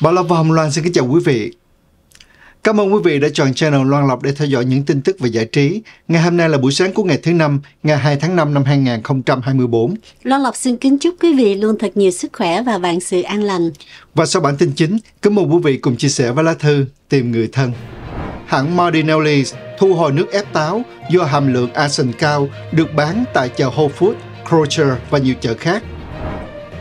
Bảo Lộc và Hồng Loan xin kính chào quý vị. Cảm ơn quý vị đã chọn channel Loan Lộc để theo dõi những tin tức về giải trí. Ngày hôm nay là buổi sáng của ngày thứ năm, ngày 2 tháng 5 năm 2024. Loan Lộc xin kính chúc quý vị luôn thật nhiều sức khỏe và vạn sự an lành. Và sau bản tin chính, kính mời quý vị cùng chia sẻ với lá thư Tìm người thân. Hãng Mardinelli thu hồi nước ép táo do hàm lượng arsen cao được bán tại chợ Whole Foods, Kroger và nhiều chợ khác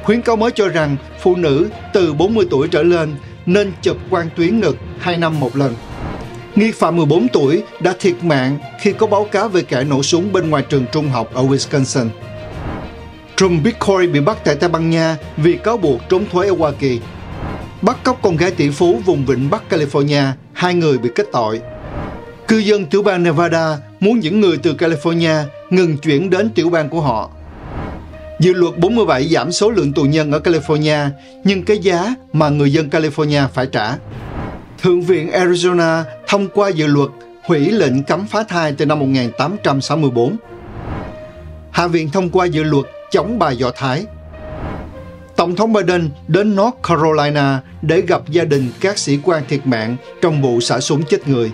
Khuyến cáo mới cho rằng phụ nữ từ 40 tuổi trở lên nên chụp quang tuyến ngực 2 năm một lần. Nghi phạm 14 tuổi đã thiệt mạng khi có báo cáo về kẻ nổ súng bên ngoài trường trung học ở Wisconsin. Trump Bitcoin bị bắt tại Tây Ban Nha vì cáo buộc trốn thuế ở Hoa Kỳ. Bắt cóc con gái tỷ phú vùng vịnh Bắc California, hai người bị kết tội. Cư dân tiểu bang Nevada muốn những người từ California ngừng chuyển đến tiểu bang của họ. Dự luật 47 giảm số lượng tù nhân ở California, nhưng cái giá mà người dân California phải trả. Thượng viện Arizona thông qua dự luật hủy lệnh cấm phá thai từ năm 1864. Hạ viện thông qua dự luật chống bà Do Thái. Tổng thống Biden đến North Carolina để gặp gia đình các sĩ quan thiệt mạng trong vụ xả súng chết người.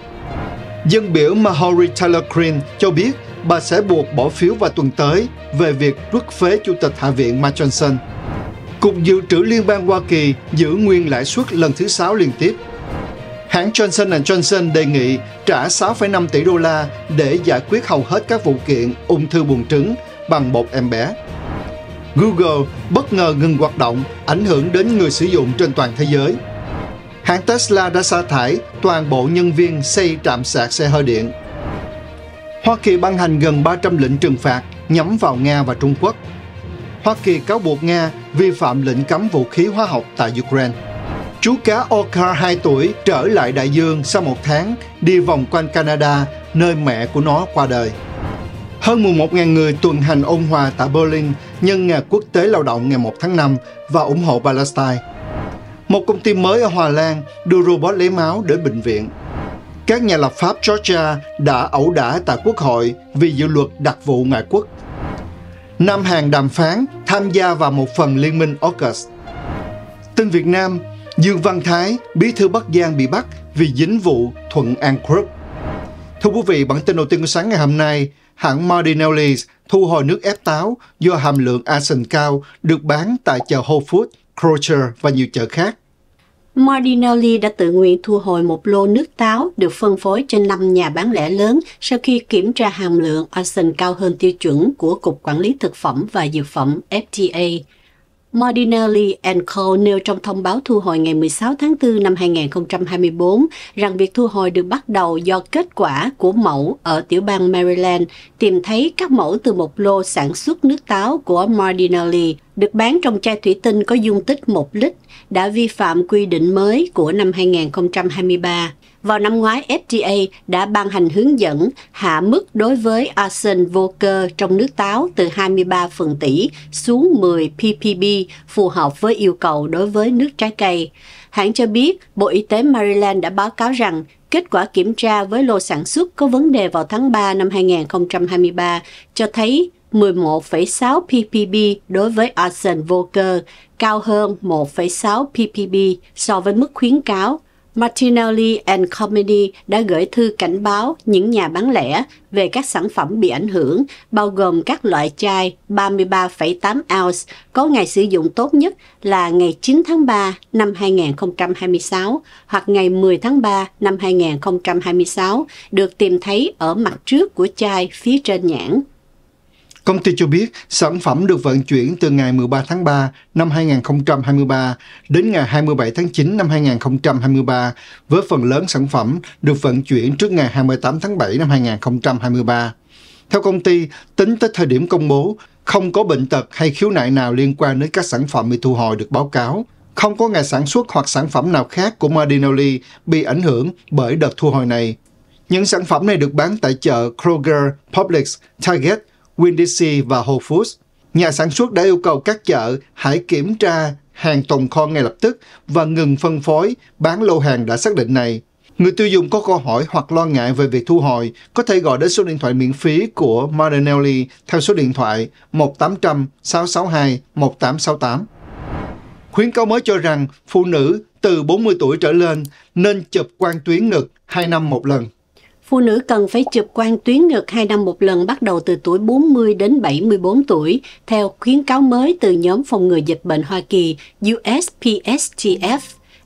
Dân biểu Mahori Taylor Greene cho biết bà sẽ buộc bỏ phiếu vào tuần tới về việc rút phế Chủ tịch Hạ viện Mike Johnson. Cục Dự trữ Liên bang Hoa Kỳ giữ nguyên lãi suất lần thứ 6 liên tiếp. Hãng Johnson Johnson đề nghị trả 6,5 tỷ đô la để giải quyết hầu hết các vụ kiện ung thư buồng trứng bằng một em bé. Google bất ngờ ngừng hoạt động ảnh hưởng đến người sử dụng trên toàn thế giới. Hãng Tesla đã sa thải toàn bộ nhân viên xây trạm sạc xe hơi điện Hoa Kỳ ban hành gần 300 lệnh trừng phạt nhắm vào Nga và Trung Quốc. Hoa Kỳ cáo buộc Nga vi phạm lệnh cấm vũ khí hóa học tại Ukraine. Chú cá Orca 2 tuổi trở lại đại dương sau một tháng đi vòng quanh Canada, nơi mẹ của nó qua đời. Hơn 11.000 người tuần hành ôn hòa tại Berlin nhân ngày quốc tế lao động ngày 1 tháng 5 và ủng hộ Palestine. Một công ty mới ở Hòa Lan đưa robot lấy máu đến bệnh viện các nhà lập pháp Georgia đã ẩu đả tại quốc hội vì dự luật đặc vụ ngoại quốc. Nam Hàn đàm phán tham gia vào một phần liên minh AUKUS. Tin Việt Nam, Dương Văn Thái, bí thư Bắc Giang bị bắt vì dính vụ Thuận An Group. Thưa quý vị, bản tin đầu tiên của sáng ngày hôm nay, hãng Mardinelli's thu hồi nước ép táo do hàm lượng arsen cao được bán tại chợ Whole Foods, Kroger và nhiều chợ khác. Mardinelli đã tự nguyện thu hồi một lô nước táo được phân phối trên 5 nhà bán lẻ lớn sau khi kiểm tra hàm lượng arsen cao hơn tiêu chuẩn của Cục Quản lý Thực phẩm và Dược phẩm FDA. Mardinelli Co. nêu trong thông báo thu hồi ngày 16 tháng 4 năm 2024 rằng việc thu hồi được bắt đầu do kết quả của mẫu ở tiểu bang Maryland tìm thấy các mẫu từ một lô sản xuất nước táo của Mardinelli được bán trong chai thủy tinh có dung tích 1 lít đã vi phạm quy định mới của năm 2023. Vào năm ngoái, FDA đã ban hành hướng dẫn hạ mức đối với arsen vô cơ trong nước táo từ 23 phần tỷ xuống 10 ppb phù hợp với yêu cầu đối với nước trái cây. Hãng cho biết Bộ Y tế Maryland đã báo cáo rằng Kết quả kiểm tra với lô sản xuất có vấn đề vào tháng 3 năm 2023 cho thấy 11,6 ppb đối với arsen vô cơ, cao hơn 1,6 ppb so với mức khuyến cáo. Martinelli and Company đã gửi thư cảnh báo những nhà bán lẻ về các sản phẩm bị ảnh hưởng, bao gồm các loại chai 33,8 ounce có ngày sử dụng tốt nhất là ngày 9 tháng 3 năm 2026 hoặc ngày 10 tháng 3 năm 2026, được tìm thấy ở mặt trước của chai phía trên nhãn. Công ty cho biết sản phẩm được vận chuyển từ ngày 13 tháng 3 năm 2023 đến ngày 27 tháng 9 năm 2023 với phần lớn sản phẩm được vận chuyển trước ngày 28 tháng 7 năm 2023. Theo công ty, tính tới thời điểm công bố, không có bệnh tật hay khiếu nại nào liên quan đến các sản phẩm bị thu hồi được báo cáo. Không có ngày sản xuất hoặc sản phẩm nào khác của Mardinoli bị ảnh hưởng bởi đợt thu hồi này. Những sản phẩm này được bán tại chợ Kroger, Publix, Target winn và Whole Foods. Nhà sản xuất đã yêu cầu các chợ hãy kiểm tra hàng tồn kho ngay lập tức và ngừng phân phối bán lô hàng đã xác định này. Người tiêu dùng có câu hỏi hoặc lo ngại về việc thu hồi có thể gọi đến số điện thoại miễn phí của Marinelli theo số điện thoại 1800 662 1868. Khuyến cáo mới cho rằng phụ nữ từ 40 tuổi trở lên nên chụp quang tuyến ngực 2 năm một lần phụ nữ cần phải chụp quang tuyến ngực 2 năm một lần bắt đầu từ tuổi 40 đến 74 tuổi, theo khuyến cáo mới từ nhóm phòng ngừa dịch bệnh Hoa Kỳ USPSTF.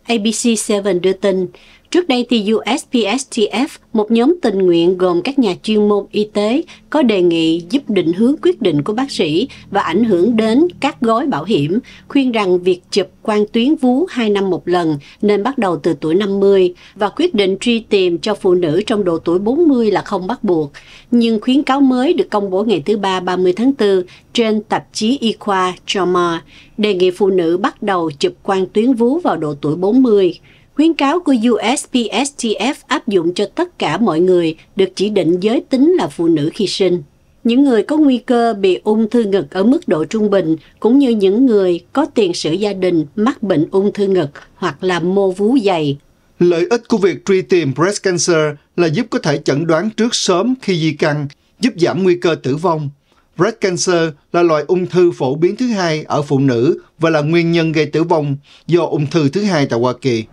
ABC7 đưa tin, Trước đây thì USPSTF, một nhóm tình nguyện gồm các nhà chuyên môn y tế, có đề nghị giúp định hướng quyết định của bác sĩ và ảnh hưởng đến các gói bảo hiểm, khuyên rằng việc chụp quang tuyến vú 2 năm một lần nên bắt đầu từ tuổi 50 và quyết định truy tìm cho phụ nữ trong độ tuổi 40 là không bắt buộc. Nhưng khuyến cáo mới được công bố ngày thứ Ba 30 tháng 4 trên tạp chí y khoa JAMA đề nghị phụ nữ bắt đầu chụp quang tuyến vú vào độ tuổi 40. Khuyến cáo của USPSTF áp dụng cho tất cả mọi người được chỉ định giới tính là phụ nữ khi sinh. Những người có nguy cơ bị ung thư ngực ở mức độ trung bình cũng như những người có tiền sử gia đình mắc bệnh ung thư ngực hoặc là mô vú dày. Lợi ích của việc truy tìm breast cancer là giúp có thể chẩn đoán trước sớm khi di căn, giúp giảm nguy cơ tử vong. Breast cancer là loại ung thư phổ biến thứ hai ở phụ nữ và là nguyên nhân gây tử vong do ung thư thứ hai tại Hoa Kỳ.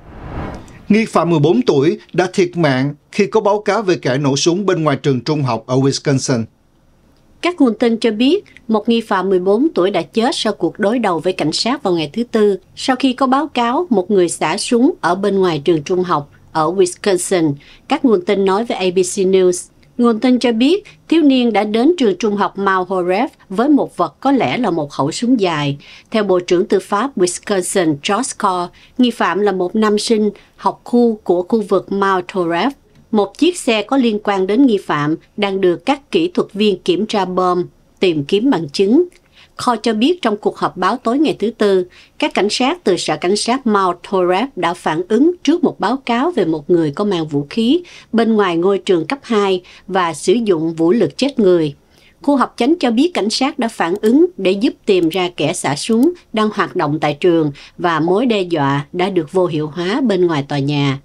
Nghi phạm 14 tuổi đã thiệt mạng khi có báo cáo về kẻ nổ súng bên ngoài trường trung học ở Wisconsin. Các nguồn tin cho biết, một nghi phạm 14 tuổi đã chết sau cuộc đối đầu với cảnh sát vào ngày thứ Tư, sau khi có báo cáo một người xả súng ở bên ngoài trường trung học ở Wisconsin, các nguồn tin nói với ABC News. Nguồn tin cho biết, thiếu niên đã đến trường trung học Mount Horeb với một vật có lẽ là một khẩu súng dài. Theo Bộ trưởng Tư pháp Wisconsin George Carr, nghi phạm là một nam sinh học khu của khu vực Mount Horeb. Một chiếc xe có liên quan đến nghi phạm đang được các kỹ thuật viên kiểm tra bom, tìm kiếm bằng chứng. Kho cho biết trong cuộc họp báo tối ngày thứ Tư, các cảnh sát từ sở cảnh sát Mount Horeb đã phản ứng trước một báo cáo về một người có mang vũ khí bên ngoài ngôi trường cấp 2 và sử dụng vũ lực chết người. Khu học chánh cho biết cảnh sát đã phản ứng để giúp tìm ra kẻ xả súng đang hoạt động tại trường và mối đe dọa đã được vô hiệu hóa bên ngoài tòa nhà.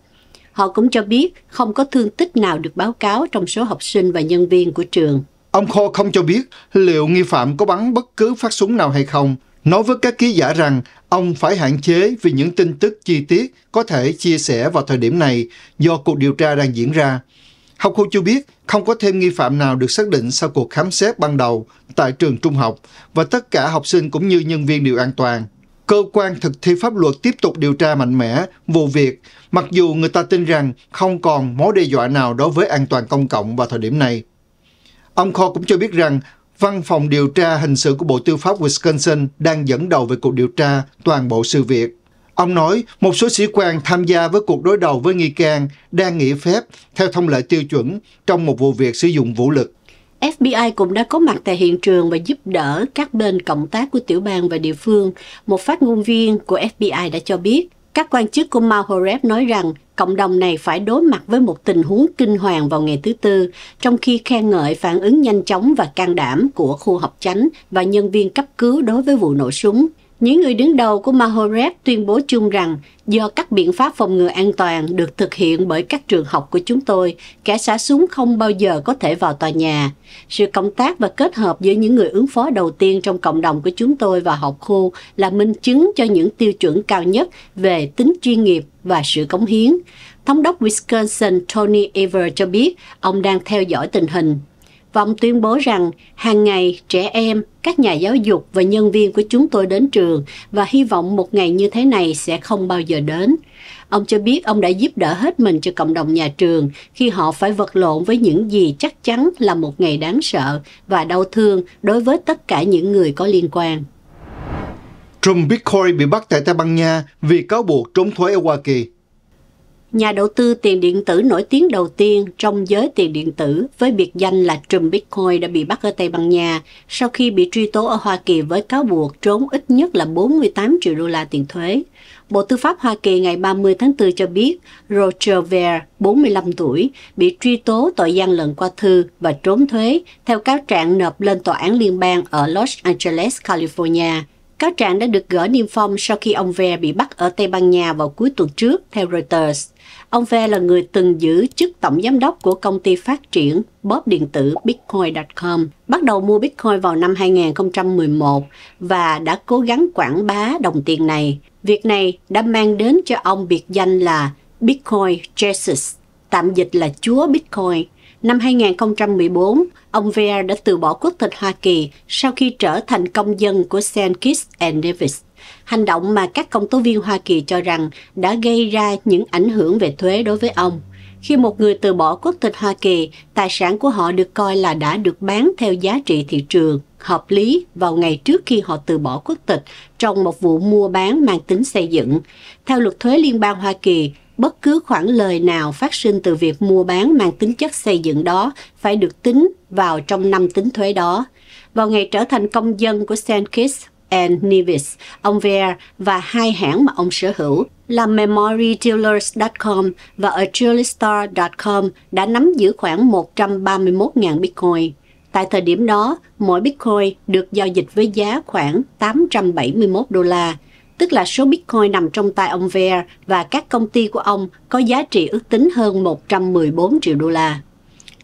Họ cũng cho biết không có thương tích nào được báo cáo trong số học sinh và nhân viên của trường. Ông Kho không cho biết liệu nghi phạm có bắn bất cứ phát súng nào hay không, nói với các ký giả rằng ông phải hạn chế vì những tin tức chi tiết có thể chia sẻ vào thời điểm này do cuộc điều tra đang diễn ra. Học Khu cho biết không có thêm nghi phạm nào được xác định sau cuộc khám xét ban đầu tại trường trung học và tất cả học sinh cũng như nhân viên đều an toàn. Cơ quan thực thi pháp luật tiếp tục điều tra mạnh mẽ vụ việc mặc dù người ta tin rằng không còn mối đe dọa nào đối với an toàn công cộng vào thời điểm này. Ông Kho cũng cho biết rằng Văn phòng điều tra hình sự của Bộ Tư pháp Wisconsin đang dẫn đầu về cuộc điều tra toàn bộ sự việc. Ông nói một số sĩ quan tham gia với cuộc đối đầu với nghi can đang nghỉ phép theo thông lệ tiêu chuẩn trong một vụ việc sử dụng vũ lực. FBI cũng đã có mặt tại hiện trường và giúp đỡ các bên cộng tác của tiểu bang và địa phương. Một phát ngôn viên của FBI đã cho biết các quan chức của Mount nói rằng cộng đồng này phải đối mặt với một tình huống kinh hoàng vào ngày thứ Tư, trong khi khen ngợi phản ứng nhanh chóng và can đảm của khu học chánh và nhân viên cấp cứu đối với vụ nổ súng. Những người đứng đầu của Mahoreb tuyên bố chung rằng do các biện pháp phòng ngừa an toàn được thực hiện bởi các trường học của chúng tôi, kẻ xả súng không bao giờ có thể vào tòa nhà. Sự cộng tác và kết hợp giữa những người ứng phó đầu tiên trong cộng đồng của chúng tôi và học khu là minh chứng cho những tiêu chuẩn cao nhất về tính chuyên nghiệp và sự cống hiến. Thống đốc Wisconsin Tony Ever cho biết ông đang theo dõi tình hình và ông tuyên bố rằng hàng ngày trẻ em, các nhà giáo dục và nhân viên của chúng tôi đến trường và hy vọng một ngày như thế này sẽ không bao giờ đến. Ông cho biết ông đã giúp đỡ hết mình cho cộng đồng nhà trường khi họ phải vật lộn với những gì chắc chắn là một ngày đáng sợ và đau thương đối với tất cả những người có liên quan. Trump Bitcoin bị bắt tại Tây Ban Nha vì cáo buộc trốn thuế ở Hoa Kỳ nhà đầu tư tiền điện tử nổi tiếng đầu tiên trong giới tiền điện tử với biệt danh là trùm Bitcoin đã bị bắt ở Tây Ban Nha sau khi bị truy tố ở Hoa Kỳ với cáo buộc trốn ít nhất là 48 triệu đô la tiền thuế. Bộ Tư pháp Hoa Kỳ ngày 30 tháng 4 cho biết Roger Ver, 45 tuổi, bị truy tố tội gian lận qua thư và trốn thuế theo cáo trạng nộp lên tòa án liên bang ở Los Angeles, California – Cáo trạng đã được gỡ niêm phong sau khi ông Ve bị bắt ở Tây Ban Nha vào cuối tuần trước, theo Reuters. Ông Ve là người từng giữ chức tổng giám đốc của công ty phát triển bóp điện tử Bitcoin.com, bắt đầu mua Bitcoin vào năm 2011 và đã cố gắng quảng bá đồng tiền này. Việc này đã mang đến cho ông biệt danh là Bitcoin Jesus, tạm dịch là Chúa Bitcoin – Năm 2014, ông Vere đã từ bỏ quốc tịch Hoa Kỳ sau khi trở thành công dân của St. Kitts and Nevis, hành động mà các công tố viên Hoa Kỳ cho rằng đã gây ra những ảnh hưởng về thuế đối với ông. Khi một người từ bỏ quốc tịch Hoa Kỳ, tài sản của họ được coi là đã được bán theo giá trị thị trường hợp lý vào ngày trước khi họ từ bỏ quốc tịch trong một vụ mua bán mang tính xây dựng. Theo luật thuế liên bang Hoa Kỳ, bất cứ khoản lời nào phát sinh từ việc mua bán mang tính chất xây dựng đó phải được tính vào trong năm tính thuế đó. Vào ngày trở thành công dân của St. Kitts and Nevis, ông Ver và hai hãng mà ông sở hữu là memorydealers.com và agilistar.com đã nắm giữ khoảng 131.000 Bitcoin. Tại thời điểm đó, mỗi Bitcoin được giao dịch với giá khoảng 871 đô la, tức là số Bitcoin nằm trong tay ông Ver và các công ty của ông có giá trị ước tính hơn 114 triệu đô la.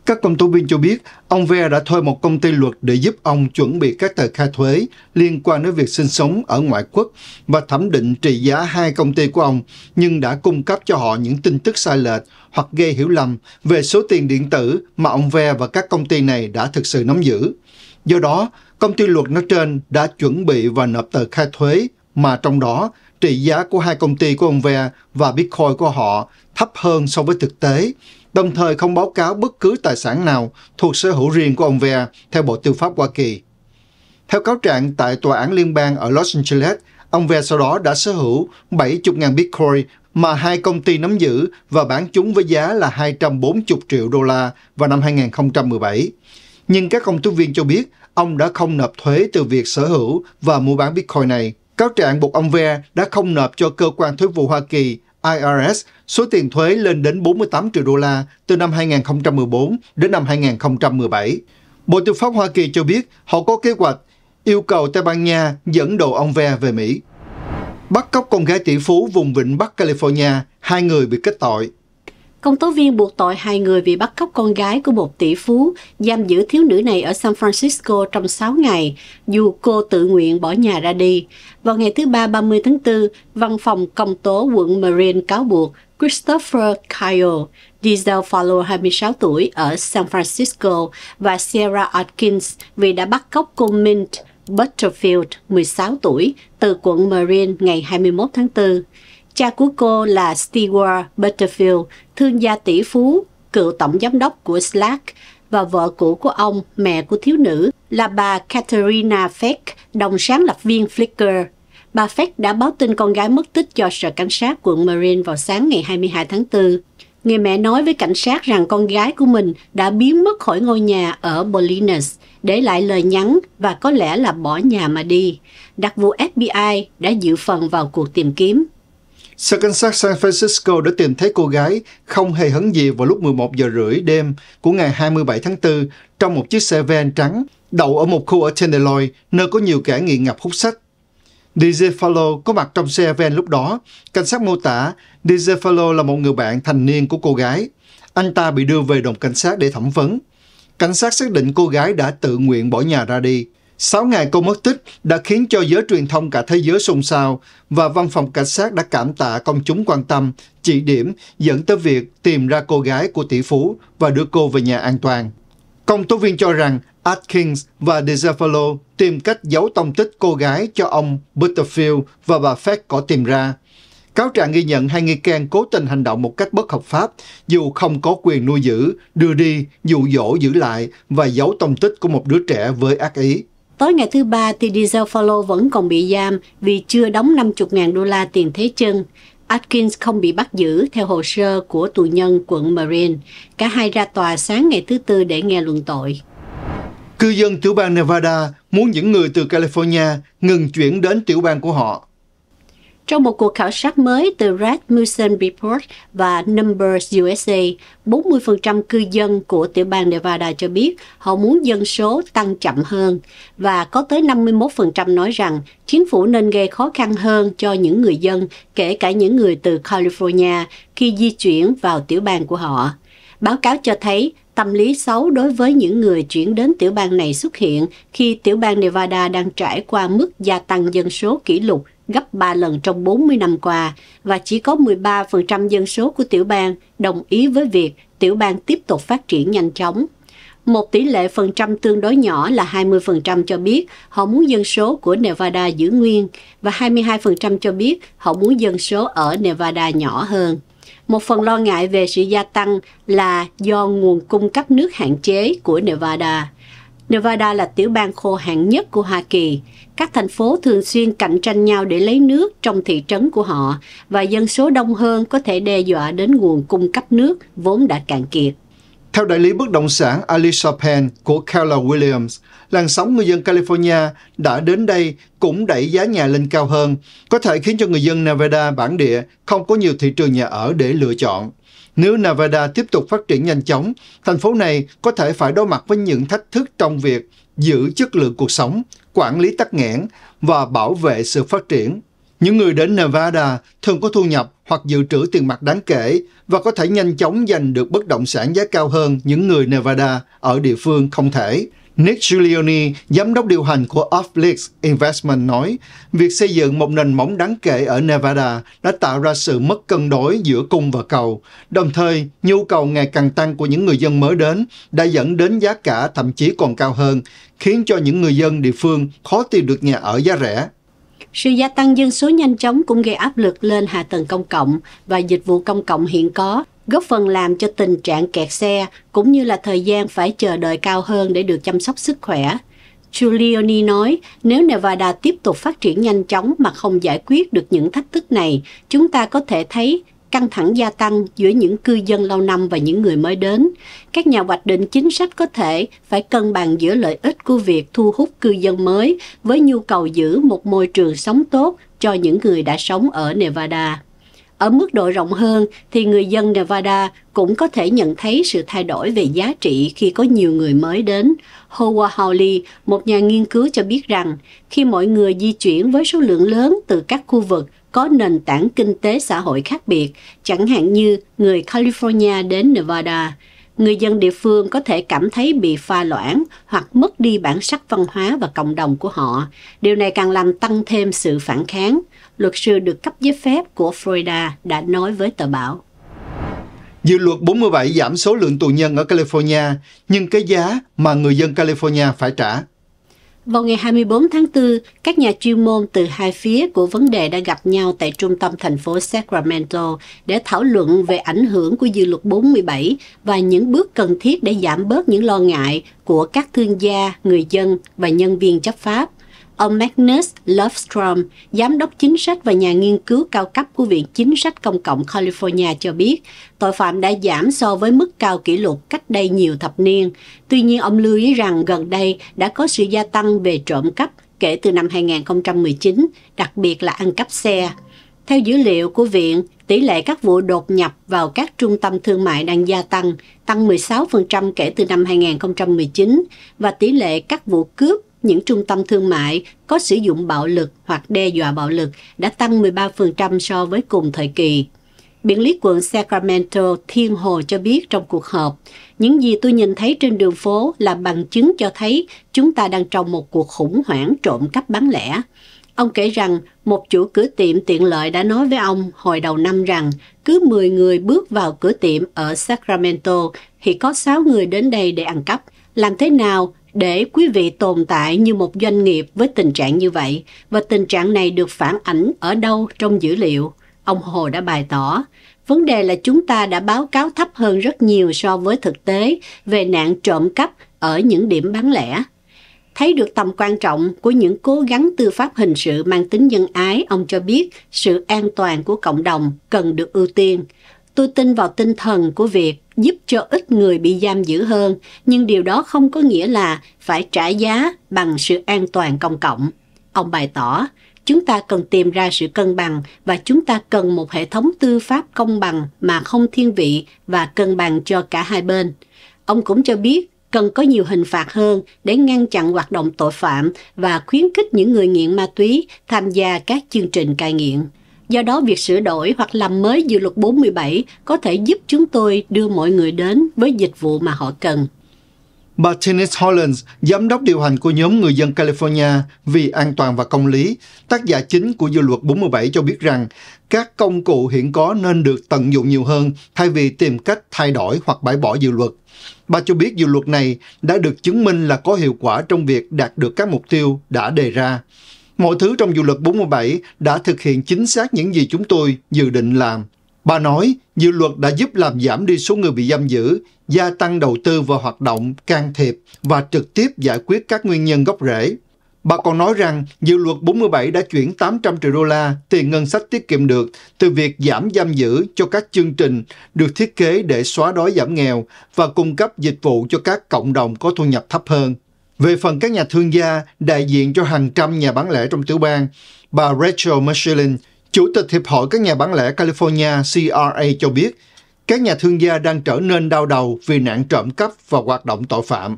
Các công tố viên cho biết, ông Ver đã thuê một công ty luật để giúp ông chuẩn bị các tờ khai thuế liên quan đến việc sinh sống ở ngoại quốc và thẩm định trị giá hai công ty của ông, nhưng đã cung cấp cho họ những tin tức sai lệch hoặc gây hiểu lầm về số tiền điện tử mà ông Ver và các công ty này đã thực sự nắm giữ. Do đó, công ty luật nói trên đã chuẩn bị và nộp tờ khai thuế mà trong đó trị giá của hai công ty của ông Ve và Bitcoin của họ thấp hơn so với thực tế, đồng thời không báo cáo bất cứ tài sản nào thuộc sở hữu riêng của ông Ve theo Bộ Tư pháp Hoa Kỳ. Theo cáo trạng tại Tòa án Liên bang ở Los Angeles, ông Ve sau đó đã sở hữu 70.000 Bitcoin mà hai công ty nắm giữ và bán chúng với giá là 240 triệu đô la vào năm 2017. Nhưng các công tố viên cho biết ông đã không nộp thuế từ việc sở hữu và mua bán Bitcoin này. Cáo trạng buộc ông Ve đã không nộp cho cơ quan thuế vụ Hoa Kỳ IRS số tiền thuế lên đến 48 triệu đô la từ năm 2014 đến năm 2017. Bộ Tư pháp Hoa Kỳ cho biết họ có kế hoạch yêu cầu Tây Ban Nha dẫn độ ông Ve về Mỹ. Bắt cóc con gái tỷ phú vùng vịnh Bắc California, hai người bị kết tội. Công tố viên buộc tội hai người vì bắt cóc con gái của một tỷ phú, giam giữ thiếu nữ này ở San Francisco trong 6 ngày, dù cô tự nguyện bỏ nhà ra đi. Vào ngày thứ Ba 30 tháng 4, Văn phòng Công tố quận Marin cáo buộc Christopher Kyle, Diesel Fallow 26 tuổi ở San Francisco và Sierra Atkins vì đã bắt cóc cô Mint Butterfield, 16 tuổi, từ quận Marin ngày 21 tháng 4. Cha của cô là Stewart Butterfield, thương gia tỷ phú, cựu tổng giám đốc của Slack và vợ cũ của ông, mẹ của thiếu nữ, là bà Katharina Feck, đồng sáng lập viên Flickr. Bà Feck đã báo tin con gái mất tích cho sở cảnh sát quận Marin vào sáng ngày 22 tháng 4. Người mẹ nói với cảnh sát rằng con gái của mình đã biến mất khỏi ngôi nhà ở Bolinas, để lại lời nhắn và có lẽ là bỏ nhà mà đi. Đặc vụ FBI đã dự phần vào cuộc tìm kiếm. Sở cảnh sát San Francisco đã tìm thấy cô gái không hề hấn gì vào lúc 11 giờ rưỡi đêm của ngày 27 tháng 4 trong một chiếc xe van trắng đậu ở một khu ở Tenderloin, nơi có nhiều kẻ nghiện ngập hút sách. DiZefalo có mặt trong xe van lúc đó. Cảnh sát mô tả DiZefalo là một người bạn thành niên của cô gái. Anh ta bị đưa về đồn cảnh sát để thẩm vấn. Cảnh sát xác định cô gái đã tự nguyện bỏ nhà ra đi. Sáu ngày cô mất tích đã khiến cho giới truyền thông cả thế giới xôn xao và văn phòng cảnh sát đã cảm tạ công chúng quan tâm, chỉ điểm dẫn tới việc tìm ra cô gái của tỷ phú và đưa cô về nhà an toàn. Công tố viên cho rằng Atkins và DeZafalo tìm cách giấu tông tích cô gái cho ông Butterfield và bà Fett có tìm ra. Cáo trạng ghi nhận hai nghi can cố tình hành động một cách bất hợp pháp, dù không có quyền nuôi giữ, đưa đi, dụ dỗ giữ lại và giấu tông tích của một đứa trẻ với ác ý. Tối ngày thứ ba thì DiZofalo vẫn còn bị giam vì chưa đóng 50.000 đô la tiền thế chân. Atkins không bị bắt giữ theo hồ sơ của tù nhân quận Marin. Cả hai ra tòa sáng ngày thứ tư để nghe luận tội. Cư dân tiểu bang Nevada muốn những người từ California ngừng chuyển đến tiểu bang của họ. Trong một cuộc khảo sát mới từ Rasmussen Report và Numbers USA, 40% cư dân của tiểu bang Nevada cho biết họ muốn dân số tăng chậm hơn và có tới 51% nói rằng chính phủ nên gây khó khăn hơn cho những người dân, kể cả những người từ California khi di chuyển vào tiểu bang của họ. Báo cáo cho thấy tâm lý xấu đối với những người chuyển đến tiểu bang này xuất hiện khi tiểu bang Nevada đang trải qua mức gia tăng dân số kỷ lục gấp 3 lần trong 40 năm qua và chỉ có 13% dân số của tiểu bang đồng ý với việc tiểu bang tiếp tục phát triển nhanh chóng. Một tỷ lệ phần trăm tương đối nhỏ là 20% cho biết họ muốn dân số của Nevada giữ nguyên và 22% cho biết họ muốn dân số ở Nevada nhỏ hơn. Một phần lo ngại về sự gia tăng là do nguồn cung cấp nước hạn chế của Nevada. Nevada là tiểu bang khô hạn nhất của Hoa Kỳ. Các thành phố thường xuyên cạnh tranh nhau để lấy nước trong thị trấn của họ và dân số đông hơn có thể đe dọa đến nguồn cung cấp nước vốn đã cạn kiệt. Theo đại lý bất động sản Alicia Penn của Keller Williams, làn sóng người dân California đã đến đây cũng đẩy giá nhà lên cao hơn, có thể khiến cho người dân Nevada bản địa không có nhiều thị trường nhà ở để lựa chọn. Nếu Nevada tiếp tục phát triển nhanh chóng, thành phố này có thể phải đối mặt với những thách thức trong việc giữ chất lượng cuộc sống, quản lý tắc nghẽn và bảo vệ sự phát triển. Những người đến Nevada thường có thu nhập hoặc dự trữ tiền mặt đáng kể và có thể nhanh chóng giành được bất động sản giá cao hơn những người Nevada ở địa phương không thể. Nick Giuliani, giám đốc điều hành của Offlix Investment nói, việc xây dựng một nền móng đáng kể ở Nevada đã tạo ra sự mất cân đối giữa cung và cầu. Đồng thời, nhu cầu ngày càng tăng của những người dân mới đến đã dẫn đến giá cả thậm chí còn cao hơn, khiến cho những người dân địa phương khó tìm được nhà ở giá rẻ. Sự gia tăng dân số nhanh chóng cũng gây áp lực lên hạ tầng công cộng và dịch vụ công cộng hiện có góp phần làm cho tình trạng kẹt xe cũng như là thời gian phải chờ đợi cao hơn để được chăm sóc sức khỏe. Giuliani nói, nếu Nevada tiếp tục phát triển nhanh chóng mà không giải quyết được những thách thức này, chúng ta có thể thấy căng thẳng gia tăng giữa những cư dân lâu năm và những người mới đến. Các nhà hoạch định chính sách có thể phải cân bằng giữa lợi ích của việc thu hút cư dân mới với nhu cầu giữ một môi trường sống tốt cho những người đã sống ở Nevada. Ở mức độ rộng hơn thì người dân Nevada cũng có thể nhận thấy sự thay đổi về giá trị khi có nhiều người mới đến. Howard Hawley, một nhà nghiên cứu cho biết rằng khi mọi người di chuyển với số lượng lớn từ các khu vực có nền tảng kinh tế xã hội khác biệt, chẳng hạn như người California đến Nevada, người dân địa phương có thể cảm thấy bị pha loãng hoặc mất đi bản sắc văn hóa và cộng đồng của họ. Điều này càng làm tăng thêm sự phản kháng. Luật sư được cấp giấy phép của Florida đã nói với tờ báo. Dự luật 47 giảm số lượng tù nhân ở California, nhưng cái giá mà người dân California phải trả vào ngày 24 tháng 4, các nhà chuyên môn từ hai phía của vấn đề đã gặp nhau tại trung tâm thành phố Sacramento để thảo luận về ảnh hưởng của dự luật 47 và những bước cần thiết để giảm bớt những lo ngại của các thương gia, người dân và nhân viên chấp pháp Ông Magnus Lovstrom, giám đốc chính sách và nhà nghiên cứu cao cấp của Viện Chính sách Công cộng California cho biết, tội phạm đã giảm so với mức cao kỷ lục cách đây nhiều thập niên. Tuy nhiên, ông lưu ý rằng gần đây đã có sự gia tăng về trộm cắp kể từ năm 2019, đặc biệt là ăn cắp xe. Theo dữ liệu của Viện, tỷ lệ các vụ đột nhập vào các trung tâm thương mại đang gia tăng, tăng 16% kể từ năm 2019 và tỷ lệ các vụ cướp những trung tâm thương mại có sử dụng bạo lực hoặc đe dọa bạo lực đã tăng 13% so với cùng thời kỳ. Biện lý quận Sacramento Thiên Hồ cho biết trong cuộc họp, những gì tôi nhìn thấy trên đường phố là bằng chứng cho thấy chúng ta đang trong một cuộc khủng hoảng trộm cắp bán lẻ. Ông kể rằng một chủ cửa tiệm tiện lợi đã nói với ông hồi đầu năm rằng cứ 10 người bước vào cửa tiệm ở Sacramento thì có 6 người đến đây để ăn cắp. Làm thế nào để quý vị tồn tại như một doanh nghiệp với tình trạng như vậy và tình trạng này được phản ảnh ở đâu trong dữ liệu ông hồ đã bày tỏ vấn đề là chúng ta đã báo cáo thấp hơn rất nhiều so với thực tế về nạn trộm cắp ở những điểm bán lẻ thấy được tầm quan trọng của những cố gắng tư pháp hình sự mang tính nhân ái ông cho biết sự an toàn của cộng đồng cần được ưu tiên Tôi tin vào tinh thần của việc giúp cho ít người bị giam giữ hơn, nhưng điều đó không có nghĩa là phải trả giá bằng sự an toàn công cộng. Ông bày tỏ, chúng ta cần tìm ra sự cân bằng và chúng ta cần một hệ thống tư pháp công bằng mà không thiên vị và cân bằng cho cả hai bên. Ông cũng cho biết cần có nhiều hình phạt hơn để ngăn chặn hoạt động tội phạm và khuyến khích những người nghiện ma túy tham gia các chương trình cai nghiện. Do đó việc sửa đổi hoặc làm mới dự luật 47 có thể giúp chúng tôi đưa mọi người đến với dịch vụ mà họ cần. Bà Tennis Hollands, giám đốc điều hành của nhóm người dân California vì an toàn và công lý, tác giả chính của dự luật 47 cho biết rằng các công cụ hiện có nên được tận dụng nhiều hơn thay vì tìm cách thay đổi hoặc bãi bỏ dự luật. Bà cho biết dự luật này đã được chứng minh là có hiệu quả trong việc đạt được các mục tiêu đã đề ra mọi thứ trong dự luật 47 đã thực hiện chính xác những gì chúng tôi dự định làm. Bà nói, dự luật đã giúp làm giảm đi số người bị giam giữ, gia tăng đầu tư vào hoạt động, can thiệp và trực tiếp giải quyết các nguyên nhân gốc rễ. Bà còn nói rằng dự luật 47 đã chuyển 800 triệu đô la tiền ngân sách tiết kiệm được từ việc giảm giam giữ cho các chương trình được thiết kế để xóa đói giảm nghèo và cung cấp dịch vụ cho các cộng đồng có thu nhập thấp hơn. Về phần các nhà thương gia đại diện cho hàng trăm nhà bán lẻ trong tiểu bang, bà Rachel Michelin, Chủ tịch Hiệp hội các nhà bán lẻ California CRA cho biết, các nhà thương gia đang trở nên đau đầu vì nạn trộm cắp và hoạt động tội phạm.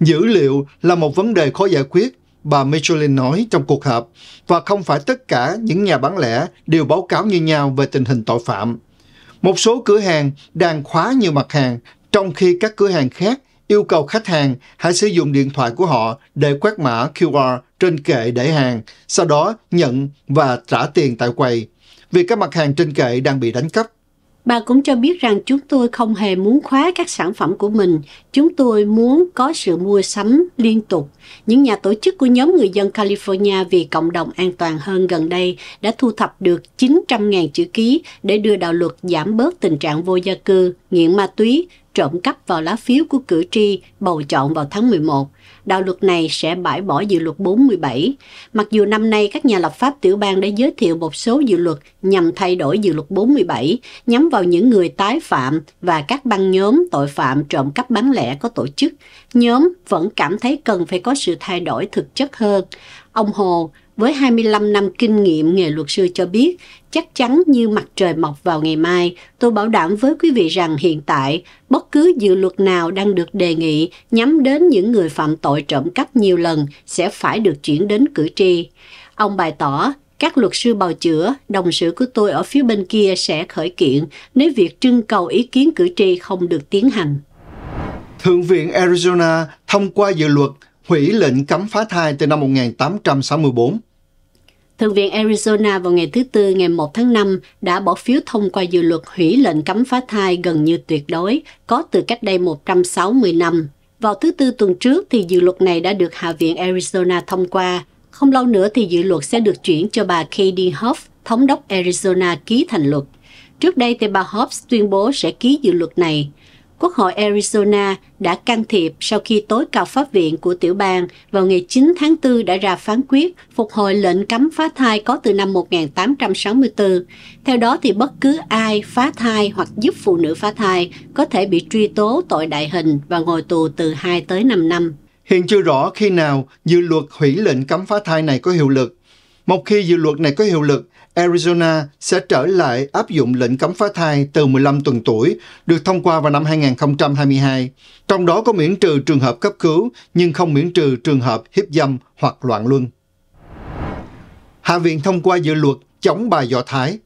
Dữ liệu là một vấn đề khó giải quyết, bà Michelin nói trong cuộc họp, và không phải tất cả những nhà bán lẻ đều báo cáo như nhau về tình hình tội phạm. Một số cửa hàng đang khóa nhiều mặt hàng, trong khi các cửa hàng khác yêu cầu khách hàng hãy sử dụng điện thoại của họ để quét mã QR trên kệ để hàng, sau đó nhận và trả tiền tại quầy, vì các mặt hàng trên kệ đang bị đánh cắp. Bà cũng cho biết rằng chúng tôi không hề muốn khóa các sản phẩm của mình, chúng tôi muốn có sự mua sắm liên tục. Những nhà tổ chức của nhóm người dân California vì cộng đồng an toàn hơn gần đây đã thu thập được 900.000 chữ ký để đưa đạo luật giảm bớt tình trạng vô gia cư, nghiện ma túy, trộm cắp vào lá phiếu của cử tri bầu chọn vào tháng 11 đạo luật này sẽ bãi bỏ dự luật 47. Mặc dù năm nay các nhà lập pháp tiểu bang đã giới thiệu một số dự luật nhằm thay đổi dự luật 47, nhắm vào những người tái phạm và các băng nhóm tội phạm trộm cắp bán lẻ có tổ chức, nhóm vẫn cảm thấy cần phải có sự thay đổi thực chất hơn. Ông Hồ, với 25 năm kinh nghiệm nghề luật sư cho biết, chắc chắn như mặt trời mọc vào ngày mai, tôi bảo đảm với quý vị rằng hiện tại, bất cứ dự luật nào đang được đề nghị nhắm đến những người phạm tội trộm cắp nhiều lần sẽ phải được chuyển đến cử tri. Ông bày tỏ, các luật sư bào chữa, đồng sự của tôi ở phía bên kia sẽ khởi kiện nếu việc trưng cầu ý kiến cử tri không được tiến hành. Thượng viện Arizona thông qua dự luật hủy lệnh cấm phá thai từ năm 1864 Thượng viện Arizona vào ngày thứ Tư ngày 1 tháng 5 đã bỏ phiếu thông qua dự luật hủy lệnh cấm phá thai gần như tuyệt đối, có từ cách đây 160 năm. Vào thứ Tư tuần trước thì dự luật này đã được Hạ viện Arizona thông qua. Không lâu nữa thì dự luật sẽ được chuyển cho bà Katie Hoff, thống đốc Arizona ký thành luật. Trước đây thì bà Hobbs tuyên bố sẽ ký dự luật này. Quốc hội Arizona đã can thiệp sau khi tối cao pháp viện của tiểu bang vào ngày 9 tháng 4 đã ra phán quyết phục hồi lệnh cấm phá thai có từ năm 1864. Theo đó thì bất cứ ai phá thai hoặc giúp phụ nữ phá thai có thể bị truy tố tội đại hình và ngồi tù từ 2 tới 5 năm. Hiện chưa rõ khi nào dự luật hủy lệnh cấm phá thai này có hiệu lực. Một khi dự luật này có hiệu lực Arizona sẽ trở lại áp dụng lệnh cấm phá thai từ 15 tuần tuổi, được thông qua vào năm 2022. Trong đó có miễn trừ trường hợp cấp cứu, nhưng không miễn trừ trường hợp hiếp dâm hoặc loạn luân. Hạ viện thông qua dự luật chống bà Do Thái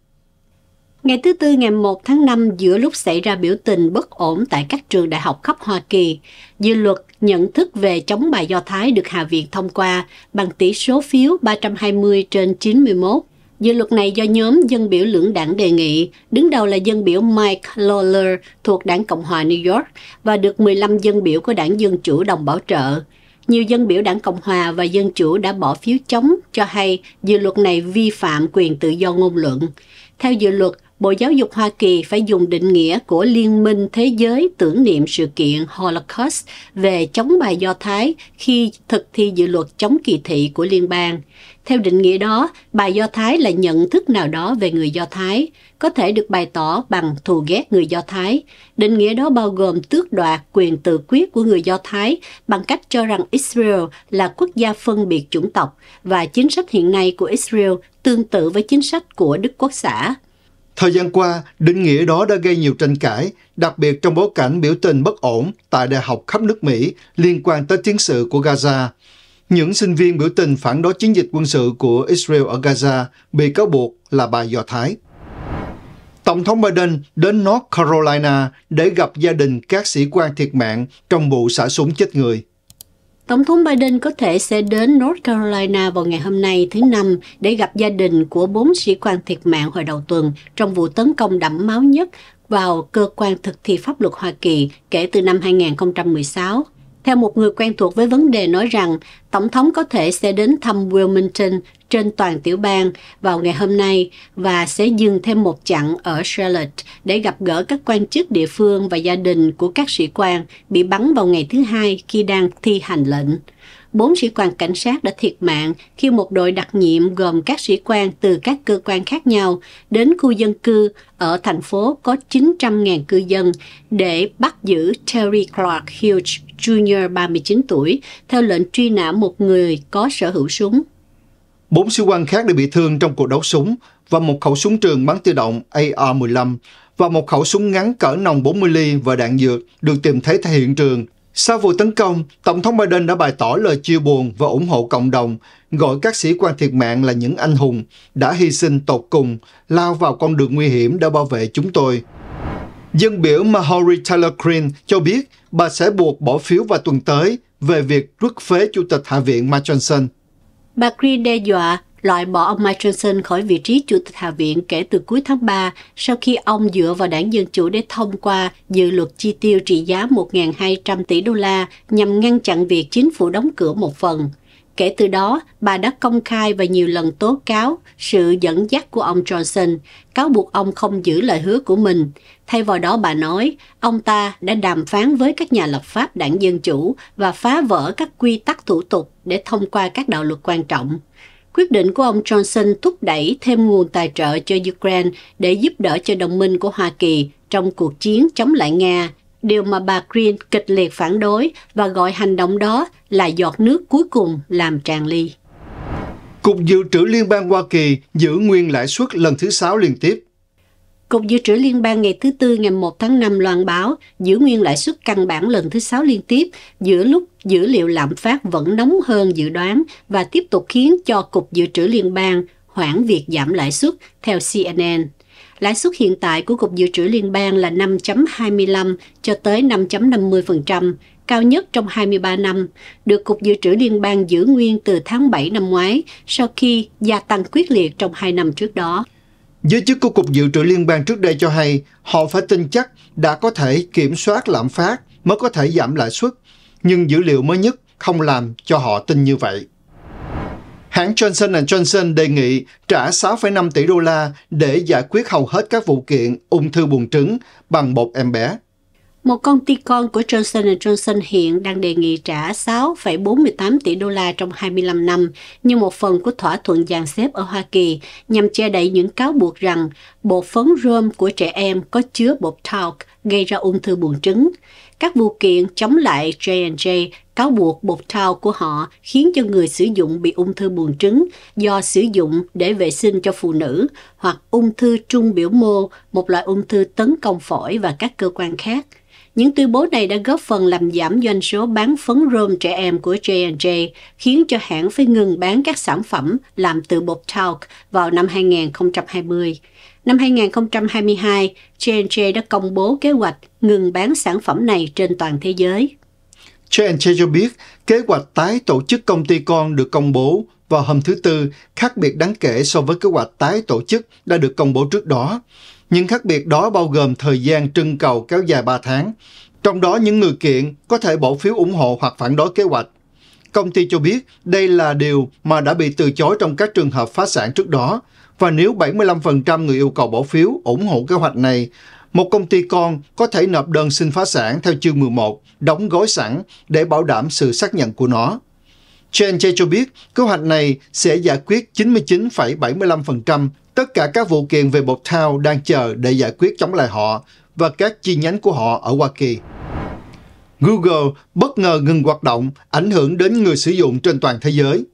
Ngày thứ Tư ngày 1 tháng 5 giữa lúc xảy ra biểu tình bất ổn tại các trường đại học khắp Hoa Kỳ, dự luật nhận thức về chống bài Do Thái được Hạ viện thông qua bằng tỷ số phiếu 320 trên 91 Dự luật này do nhóm dân biểu lưỡng đảng đề nghị, đứng đầu là dân biểu Mike Lawler thuộc đảng Cộng hòa New York và được 15 dân biểu của đảng Dân Chủ đồng bảo trợ. Nhiều dân biểu đảng Cộng hòa và Dân Chủ đã bỏ phiếu chống cho hay dự luật này vi phạm quyền tự do ngôn luận. Theo dự luật, Bộ Giáo dục Hoa Kỳ phải dùng định nghĩa của Liên minh Thế giới tưởng niệm sự kiện Holocaust về chống bài Do Thái khi thực thi dự luật chống kỳ thị của liên bang. Theo định nghĩa đó, bài Do Thái là nhận thức nào đó về người Do Thái, có thể được bày tỏ bằng thù ghét người Do Thái. Định nghĩa đó bao gồm tước đoạt quyền tự quyết của người Do Thái bằng cách cho rằng Israel là quốc gia phân biệt chủng tộc và chính sách hiện nay của Israel tương tự với chính sách của Đức Quốc xã. Thời gian qua, định nghĩa đó đã gây nhiều tranh cãi, đặc biệt trong bối cảnh biểu tình bất ổn tại đại học khắp nước Mỹ liên quan tới chiến sự của Gaza. Những sinh viên biểu tình phản đối chiến dịch quân sự của Israel ở Gaza bị cáo buộc là bà Do Thái. Tổng thống Biden đến North Carolina để gặp gia đình các sĩ quan thiệt mạng trong vụ xả súng chết người. Tổng thống Biden có thể sẽ đến North Carolina vào ngày hôm nay thứ Năm để gặp gia đình của bốn sĩ quan thiệt mạng hồi đầu tuần trong vụ tấn công đẫm máu nhất vào cơ quan thực thi pháp luật Hoa Kỳ kể từ năm 2016. Theo một người quen thuộc với vấn đề nói rằng, Tổng thống có thể sẽ đến thăm Wilmington trên toàn tiểu bang vào ngày hôm nay và sẽ dừng thêm một chặng ở Charlotte để gặp gỡ các quan chức địa phương và gia đình của các sĩ quan bị bắn vào ngày thứ hai khi đang thi hành lệnh. Bốn sĩ quan cảnh sát đã thiệt mạng khi một đội đặc nhiệm gồm các sĩ quan từ các cơ quan khác nhau đến khu dân cư ở thành phố có 900.000 cư dân để bắt giữ Terry Clark Hughes Jr. 39 tuổi theo lệnh truy nã một người có sở hữu súng. Bốn sĩ quan khác đã bị thương trong cuộc đấu súng và một khẩu súng trường bắn tự động AR-15 và một khẩu súng ngắn cỡ nòng 40 ly và đạn dược được tìm thấy tại hiện trường sau vụ tấn công, Tổng thống Biden đã bày tỏ lời chia buồn và ủng hộ cộng đồng, gọi các sĩ quan thiệt mạng là những anh hùng, đã hy sinh tột cùng, lao vào con đường nguy hiểm để bảo vệ chúng tôi. Dân biểu Mahori Taylor Greene cho biết bà sẽ buộc bỏ phiếu vào tuần tới về việc rút phế Chủ tịch Hạ viện Mike Johnson. Bà Greene đe dọa loại bỏ ông Mike Johnson khỏi vị trí Chủ tịch Hạ viện kể từ cuối tháng 3 sau khi ông dựa vào đảng Dân Chủ để thông qua dự luật chi tiêu trị giá 1.200 tỷ đô la nhằm ngăn chặn việc chính phủ đóng cửa một phần. Kể từ đó, bà đã công khai và nhiều lần tố cáo sự dẫn dắt của ông Johnson, cáo buộc ông không giữ lời hứa của mình. Thay vào đó bà nói, ông ta đã đàm phán với các nhà lập pháp đảng Dân Chủ và phá vỡ các quy tắc thủ tục để thông qua các đạo luật quan trọng. Quyết định của ông Johnson thúc đẩy thêm nguồn tài trợ cho Ukraine để giúp đỡ cho đồng minh của Hoa Kỳ trong cuộc chiến chống lại Nga, điều mà bà Green kịch liệt phản đối và gọi hành động đó là giọt nước cuối cùng làm tràn ly. Cục Dự trữ Liên bang Hoa Kỳ giữ nguyên lãi suất lần thứ sáu liên tiếp. Cục Dự trữ Liên bang ngày thứ Tư ngày 1 tháng 5 loan báo giữ nguyên lãi suất căn bản lần thứ sáu liên tiếp giữa lúc dữ liệu lạm phát vẫn nóng hơn dự đoán và tiếp tục khiến cho Cục Dự trữ Liên bang hoãn việc giảm lãi suất theo CNN. Lãi suất hiện tại của Cục Dự trữ Liên bang là 5.25 cho tới 5.50%, cao nhất trong 23 năm, được Cục Dự trữ Liên bang giữ nguyên từ tháng 7 năm ngoái sau khi gia tăng quyết liệt trong 2 năm trước đó. Giới chức của Cục Dự trữ Liên bang trước đây cho hay họ phải tin chắc đã có thể kiểm soát lạm phát mới có thể giảm lãi suất, nhưng dữ liệu mới nhất không làm cho họ tin như vậy. Hãng Johnson Johnson đề nghị trả 6,5 tỷ đô la để giải quyết hầu hết các vụ kiện ung thư buồng trứng bằng bột em bé. Một công ty con của Johnson Johnson hiện đang đề nghị trả 6,48 tỷ đô la trong 25 năm như một phần của thỏa thuận dàn xếp ở Hoa Kỳ nhằm che đậy những cáo buộc rằng bột phấn rôm của trẻ em có chứa bột talc gây ra ung thư buồng trứng. Các vụ kiện chống lại J&J cáo buộc bột talc của họ khiến cho người sử dụng bị ung thư buồng trứng do sử dụng để vệ sinh cho phụ nữ hoặc ung thư trung biểu mô, một loại ung thư tấn công phổi và các cơ quan khác – những tuyên bố này đã góp phần làm giảm doanh số bán phấn rôm trẻ em của J&J, khiến cho hãng phải ngừng bán các sản phẩm làm từ bột talc vào năm 2020. Năm 2022, J&J đã công bố kế hoạch ngừng bán sản phẩm này trên toàn thế giới. J&J cho biết kế hoạch tái tổ chức công ty con được công bố vào hôm thứ Tư, khác biệt đáng kể so với kế hoạch tái tổ chức đã được công bố trước đó. Những khác biệt đó bao gồm thời gian trưng cầu kéo dài 3 tháng, trong đó những người kiện có thể bỏ phiếu ủng hộ hoặc phản đối kế hoạch. Công ty cho biết đây là điều mà đã bị từ chối trong các trường hợp phá sản trước đó, và nếu 75% người yêu cầu bỏ phiếu ủng hộ kế hoạch này, một công ty con có thể nộp đơn xin phá sản theo chương 11, đóng gói sẵn để bảo đảm sự xác nhận của nó. Chen Che cho biết kế hoạch này sẽ giải quyết 99,75% Tất cả các vụ kiện về bột thao đang chờ để giải quyết chống lại họ và các chi nhánh của họ ở Hoa Kỳ. Google bất ngờ ngừng hoạt động, ảnh hưởng đến người sử dụng trên toàn thế giới.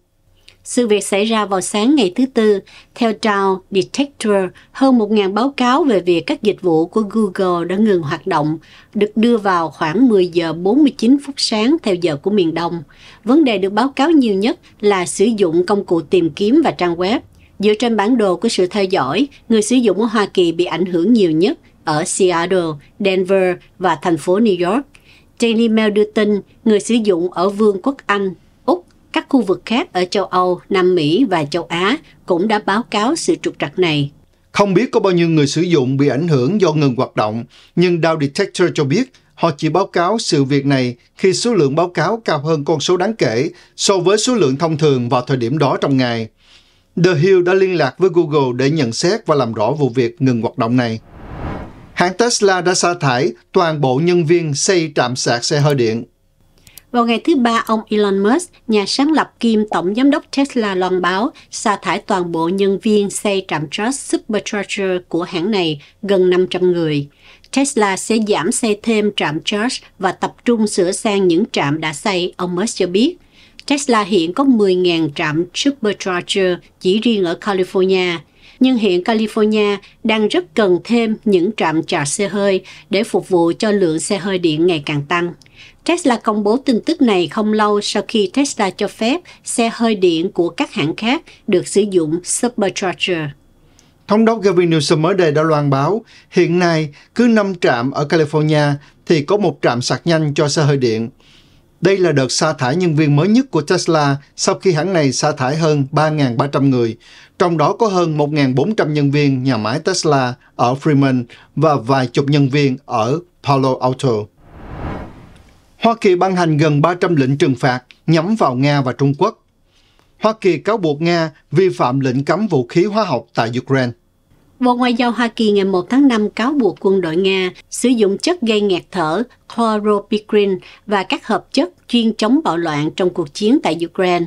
Sự việc xảy ra vào sáng ngày thứ Tư. Theo Dow Detector, hơn 1.000 báo cáo về việc các dịch vụ của Google đã ngừng hoạt động, được đưa vào khoảng 10 giờ 49 phút sáng theo giờ của miền Đông. Vấn đề được báo cáo nhiều nhất là sử dụng công cụ tìm kiếm và trang web. Dựa trên bản đồ của sự theo dõi, người sử dụng ở Hoa Kỳ bị ảnh hưởng nhiều nhất ở Seattle, Denver và thành phố New York. Daily Mail đưa tin người sử dụng ở Vương quốc Anh, Úc, các khu vực khác ở châu Âu, Nam Mỹ và châu Á cũng đã báo cáo sự trục trặc này. Không biết có bao nhiêu người sử dụng bị ảnh hưởng do ngừng hoạt động, nhưng Dow Detector cho biết họ chỉ báo cáo sự việc này khi số lượng báo cáo cao hơn con số đáng kể so với số lượng thông thường vào thời điểm đó trong ngày. The Hill đã liên lạc với Google để nhận xét và làm rõ vụ việc ngừng hoạt động này. Hãng Tesla đã sa thải toàn bộ nhân viên xây trạm sạc xe hơi điện. Vào ngày thứ Ba, ông Elon Musk, nhà sáng lập kim tổng giám đốc Tesla loan báo sa thải toàn bộ nhân viên xây trạm charge supercharger của hãng này, gần 500 người. Tesla sẽ giảm xây thêm trạm charge và tập trung sửa sang những trạm đã xây, ông Musk cho biết – Tesla hiện có 10.000 trạm supercharger chỉ riêng ở California, nhưng hiện California đang rất cần thêm những trạm sạc xe hơi để phục vụ cho lượng xe hơi điện ngày càng tăng. Tesla công bố tin tức này không lâu sau khi Tesla cho phép xe hơi điện của các hãng khác được sử dụng supercharger. Thống đốc Gavin Newsom mới đây đã loan báo, hiện nay cứ 5 trạm ở California thì có một trạm sạc nhanh cho xe hơi điện. Đây là đợt sa thải nhân viên mới nhất của Tesla sau khi hãng này sa thải hơn 3.300 người, trong đó có hơn 1.400 nhân viên nhà máy Tesla ở Fremont và vài chục nhân viên ở Palo Alto. Hoa Kỳ ban hành gần 300 lệnh trừng phạt nhắm vào Nga và Trung Quốc. Hoa Kỳ cáo buộc Nga vi phạm lệnh cấm vũ khí hóa học tại Ukraine. Bộ Ngoại giao Hoa Kỳ ngày 1 tháng 5 cáo buộc quân đội Nga sử dụng chất gây ngạt thở chloropicrin và các hợp chất chuyên chống bạo loạn trong cuộc chiến tại Ukraine,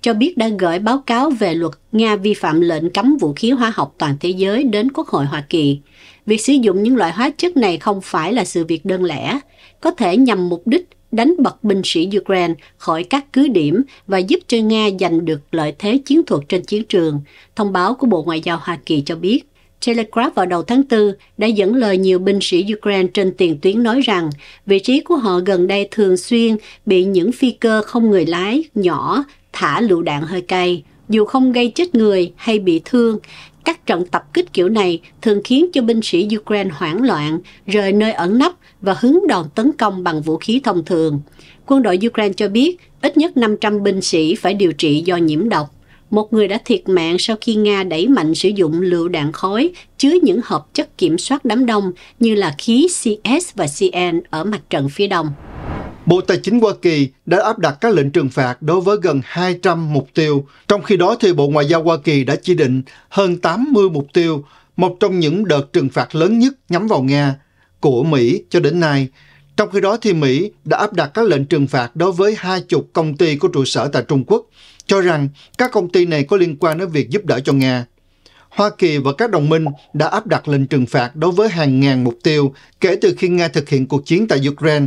cho biết đã gửi báo cáo về luật Nga vi phạm lệnh cấm vũ khí hóa học toàn thế giới đến Quốc hội Hoa Kỳ. Việc sử dụng những loại hóa chất này không phải là sự việc đơn lẻ, có thể nhằm mục đích đánh bật binh sĩ Ukraine khỏi các cứ điểm và giúp cho Nga giành được lợi thế chiến thuật trên chiến trường, thông báo của Bộ Ngoại giao Hoa Kỳ cho biết. Telegraph vào đầu tháng 4 đã dẫn lời nhiều binh sĩ Ukraine trên tiền tuyến nói rằng vị trí của họ gần đây thường xuyên bị những phi cơ không người lái nhỏ thả lựu đạn hơi cay. Dù không gây chết người hay bị thương, các trận tập kích kiểu này thường khiến cho binh sĩ Ukraine hoảng loạn, rời nơi ẩn nấp và hứng đòn tấn công bằng vũ khí thông thường. Quân đội Ukraine cho biết ít nhất 500 binh sĩ phải điều trị do nhiễm độc. Một người đã thiệt mạng sau khi Nga đẩy mạnh sử dụng lựu đạn khói chứa những hợp chất kiểm soát đám đông như là khí CS và CN ở mặt trận phía đông. Bộ Tài chính Hoa Kỳ đã áp đặt các lệnh trừng phạt đối với gần 200 mục tiêu, trong khi đó thì Bộ Ngoại giao Hoa Kỳ đã chỉ định hơn 80 mục tiêu, một trong những đợt trừng phạt lớn nhất nhắm vào Nga của Mỹ cho đến nay, trong khi đó thì Mỹ đã áp đặt các lệnh trừng phạt đối với hai chục công ty có trụ sở tại Trung Quốc, cho rằng các công ty này có liên quan đến việc giúp đỡ cho Nga. Hoa Kỳ và các đồng minh đã áp đặt lệnh trừng phạt đối với hàng ngàn mục tiêu kể từ khi Nga thực hiện cuộc chiến tại Ukraine,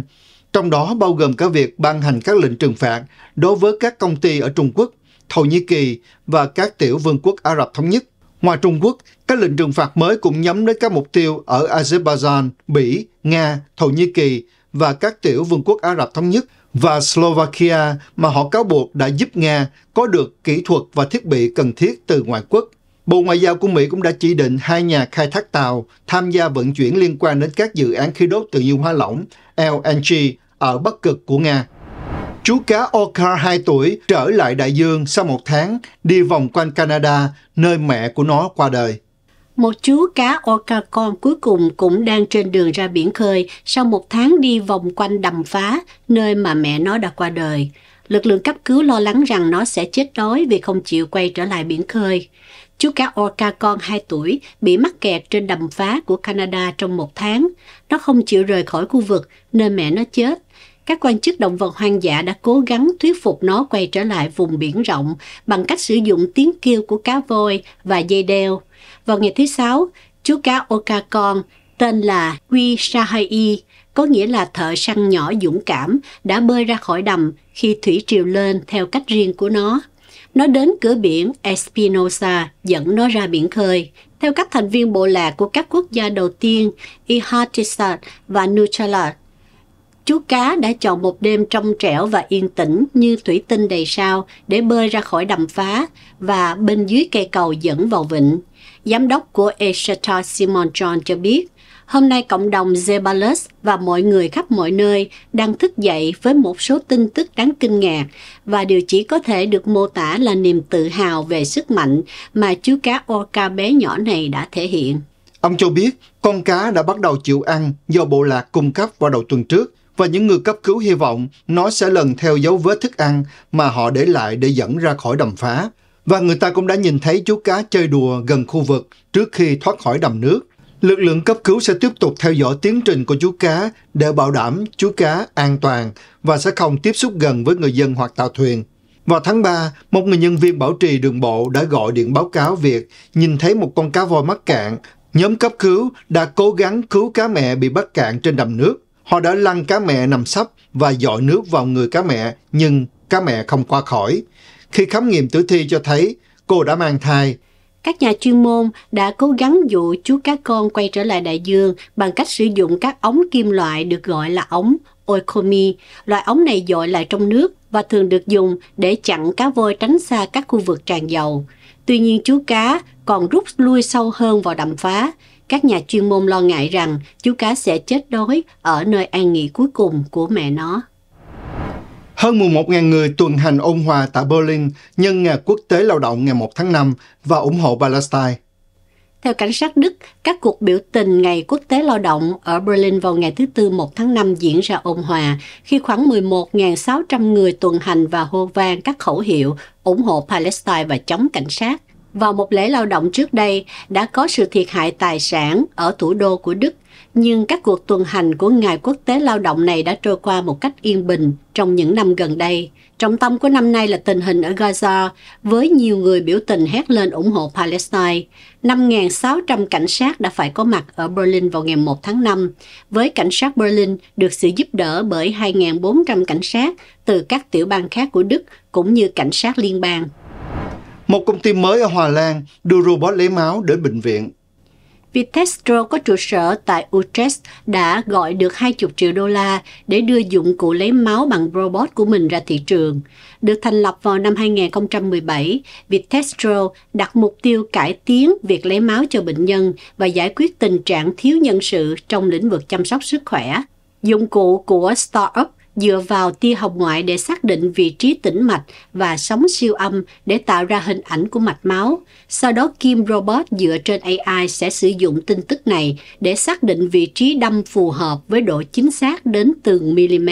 trong đó bao gồm cả việc ban hành các lệnh trừng phạt đối với các công ty ở Trung Quốc, Thổ Nhĩ Kỳ và các tiểu vương quốc Ả Rập Thống Nhất. Ngoài Trung Quốc, các lệnh trừng phạt mới cũng nhắm đến các mục tiêu ở Azerbaijan, Bỉ, Nga, Thổ Nhĩ Kỳ và các tiểu vương quốc Ả Rập Thống Nhất và Slovakia mà họ cáo buộc đã giúp Nga có được kỹ thuật và thiết bị cần thiết từ ngoại quốc. Bộ Ngoại giao của Mỹ cũng đã chỉ định hai nhà khai thác tàu tham gia vận chuyển liên quan đến các dự án khí đốt tự nhiên hóa lỏng LNG ở Bắc Cực của Nga. Chú cá Okar 2 tuổi trở lại đại dương sau một tháng đi vòng quanh Canada, nơi mẹ của nó qua đời. Một chú cá orca con cuối cùng cũng đang trên đường ra biển khơi sau một tháng đi vòng quanh đầm phá, nơi mà mẹ nó đã qua đời. Lực lượng cấp cứu lo lắng rằng nó sẽ chết đói vì không chịu quay trở lại biển khơi. Chú cá orca con 2 tuổi bị mắc kẹt trên đầm phá của Canada trong một tháng. Nó không chịu rời khỏi khu vực nơi mẹ nó chết các quan chức động vật hoang dã đã cố gắng thuyết phục nó quay trở lại vùng biển rộng bằng cách sử dụng tiếng kêu của cá voi và dây đeo. Vào ngày thứ sáu, chú cá Oka con tên là Quy Sahai, có nghĩa là thợ săn nhỏ dũng cảm, đã bơi ra khỏi đầm khi thủy triều lên theo cách riêng của nó. Nó đến cửa biển Espinosa dẫn nó ra biển khơi. Theo các thành viên bộ lạc của các quốc gia đầu tiên, Ihatisat và Nuchalat, chú cá đã chọn một đêm trong trẻo và yên tĩnh như thủy tinh đầy sao để bơi ra khỏi đầm phá và bên dưới cây cầu dẫn vào vịnh giám đốc của Exeter Simon John cho biết, hôm nay cộng đồng Zebalus và mọi người khắp mọi nơi đang thức dậy với một số tin tức đáng kinh ngạc và điều chỉ có thể được mô tả là niềm tự hào về sức mạnh mà chú cá orca bé nhỏ này đã thể hiện. Ông cho biết con cá đã bắt đầu chịu ăn do bộ lạc cung cấp vào đầu tuần trước và những người cấp cứu hy vọng nó sẽ lần theo dấu vết thức ăn mà họ để lại để dẫn ra khỏi đầm phá. Và người ta cũng đã nhìn thấy chú cá chơi đùa gần khu vực trước khi thoát khỏi đầm nước. Lực lượng cấp cứu sẽ tiếp tục theo dõi tiến trình của chú cá để bảo đảm chú cá an toàn và sẽ không tiếp xúc gần với người dân hoặc tàu thuyền. Vào tháng 3, một người nhân viên bảo trì đường bộ đã gọi điện báo cáo việc nhìn thấy một con cá voi mắc cạn. Nhóm cấp cứu đã cố gắng cứu cá mẹ bị mắc cạn trên đầm nước. Họ đã lăn cá mẹ nằm sấp và dội nước vào người cá mẹ, nhưng cá mẹ không qua khỏi. Khi khám nghiệm tử thi cho thấy cô đã mang thai. Các nhà chuyên môn đã cố gắng dụ chú cá con quay trở lại đại dương bằng cách sử dụng các ống kim loại được gọi là ống oikomi. Loại ống này dội lại trong nước và thường được dùng để chặn cá voi tránh xa các khu vực tràn dầu. Tuy nhiên chú cá còn rút lui sâu hơn vào đầm phá. Các nhà chuyên môn lo ngại rằng chú cá sẽ chết đói ở nơi an nghỉ cuối cùng của mẹ nó. Hơn 11.000 người tuần hành ôn hòa tại Berlin nhân ngày quốc tế lao động ngày 1 tháng 5 và ủng hộ Palestine. Theo cảnh sát Đức, các cuộc biểu tình ngày quốc tế lao động ở Berlin vào ngày thứ Tư 1 tháng 5 diễn ra ôn hòa, khi khoảng 11.600 người tuần hành và hô vang các khẩu hiệu ủng hộ Palestine và chống cảnh sát. Vào một lễ lao động trước đây, đã có sự thiệt hại tài sản ở thủ đô của Đức – nhưng các cuộc tuần hành của Ngày Quốc tế Lao động này đã trôi qua một cách yên bình trong những năm gần đây. Trọng tâm của năm nay là tình hình ở Gaza, với nhiều người biểu tình hét lên ủng hộ Palestine. 5.600 cảnh sát đã phải có mặt ở Berlin vào ngày 1 tháng 5, với cảnh sát Berlin được sự giúp đỡ bởi 2.400 cảnh sát từ các tiểu bang khác của Đức cũng như cảnh sát liên bang. Một công ty mới ở Hòa Lan đưa robot lấy máu đến bệnh viện Vitestro có trụ sở tại Utrecht đã gọi được 20 triệu đô la để đưa dụng cụ lấy máu bằng robot của mình ra thị trường. Được thành lập vào năm 2017, Vitestro đặt mục tiêu cải tiến việc lấy máu cho bệnh nhân và giải quyết tình trạng thiếu nhân sự trong lĩnh vực chăm sóc sức khỏe. Dụng cụ của Startup dựa vào tia hồng ngoại để xác định vị trí tĩnh mạch và sóng siêu âm để tạo ra hình ảnh của mạch máu. Sau đó Kim Robot dựa trên AI sẽ sử dụng tin tức này để xác định vị trí đâm phù hợp với độ chính xác đến từng mm.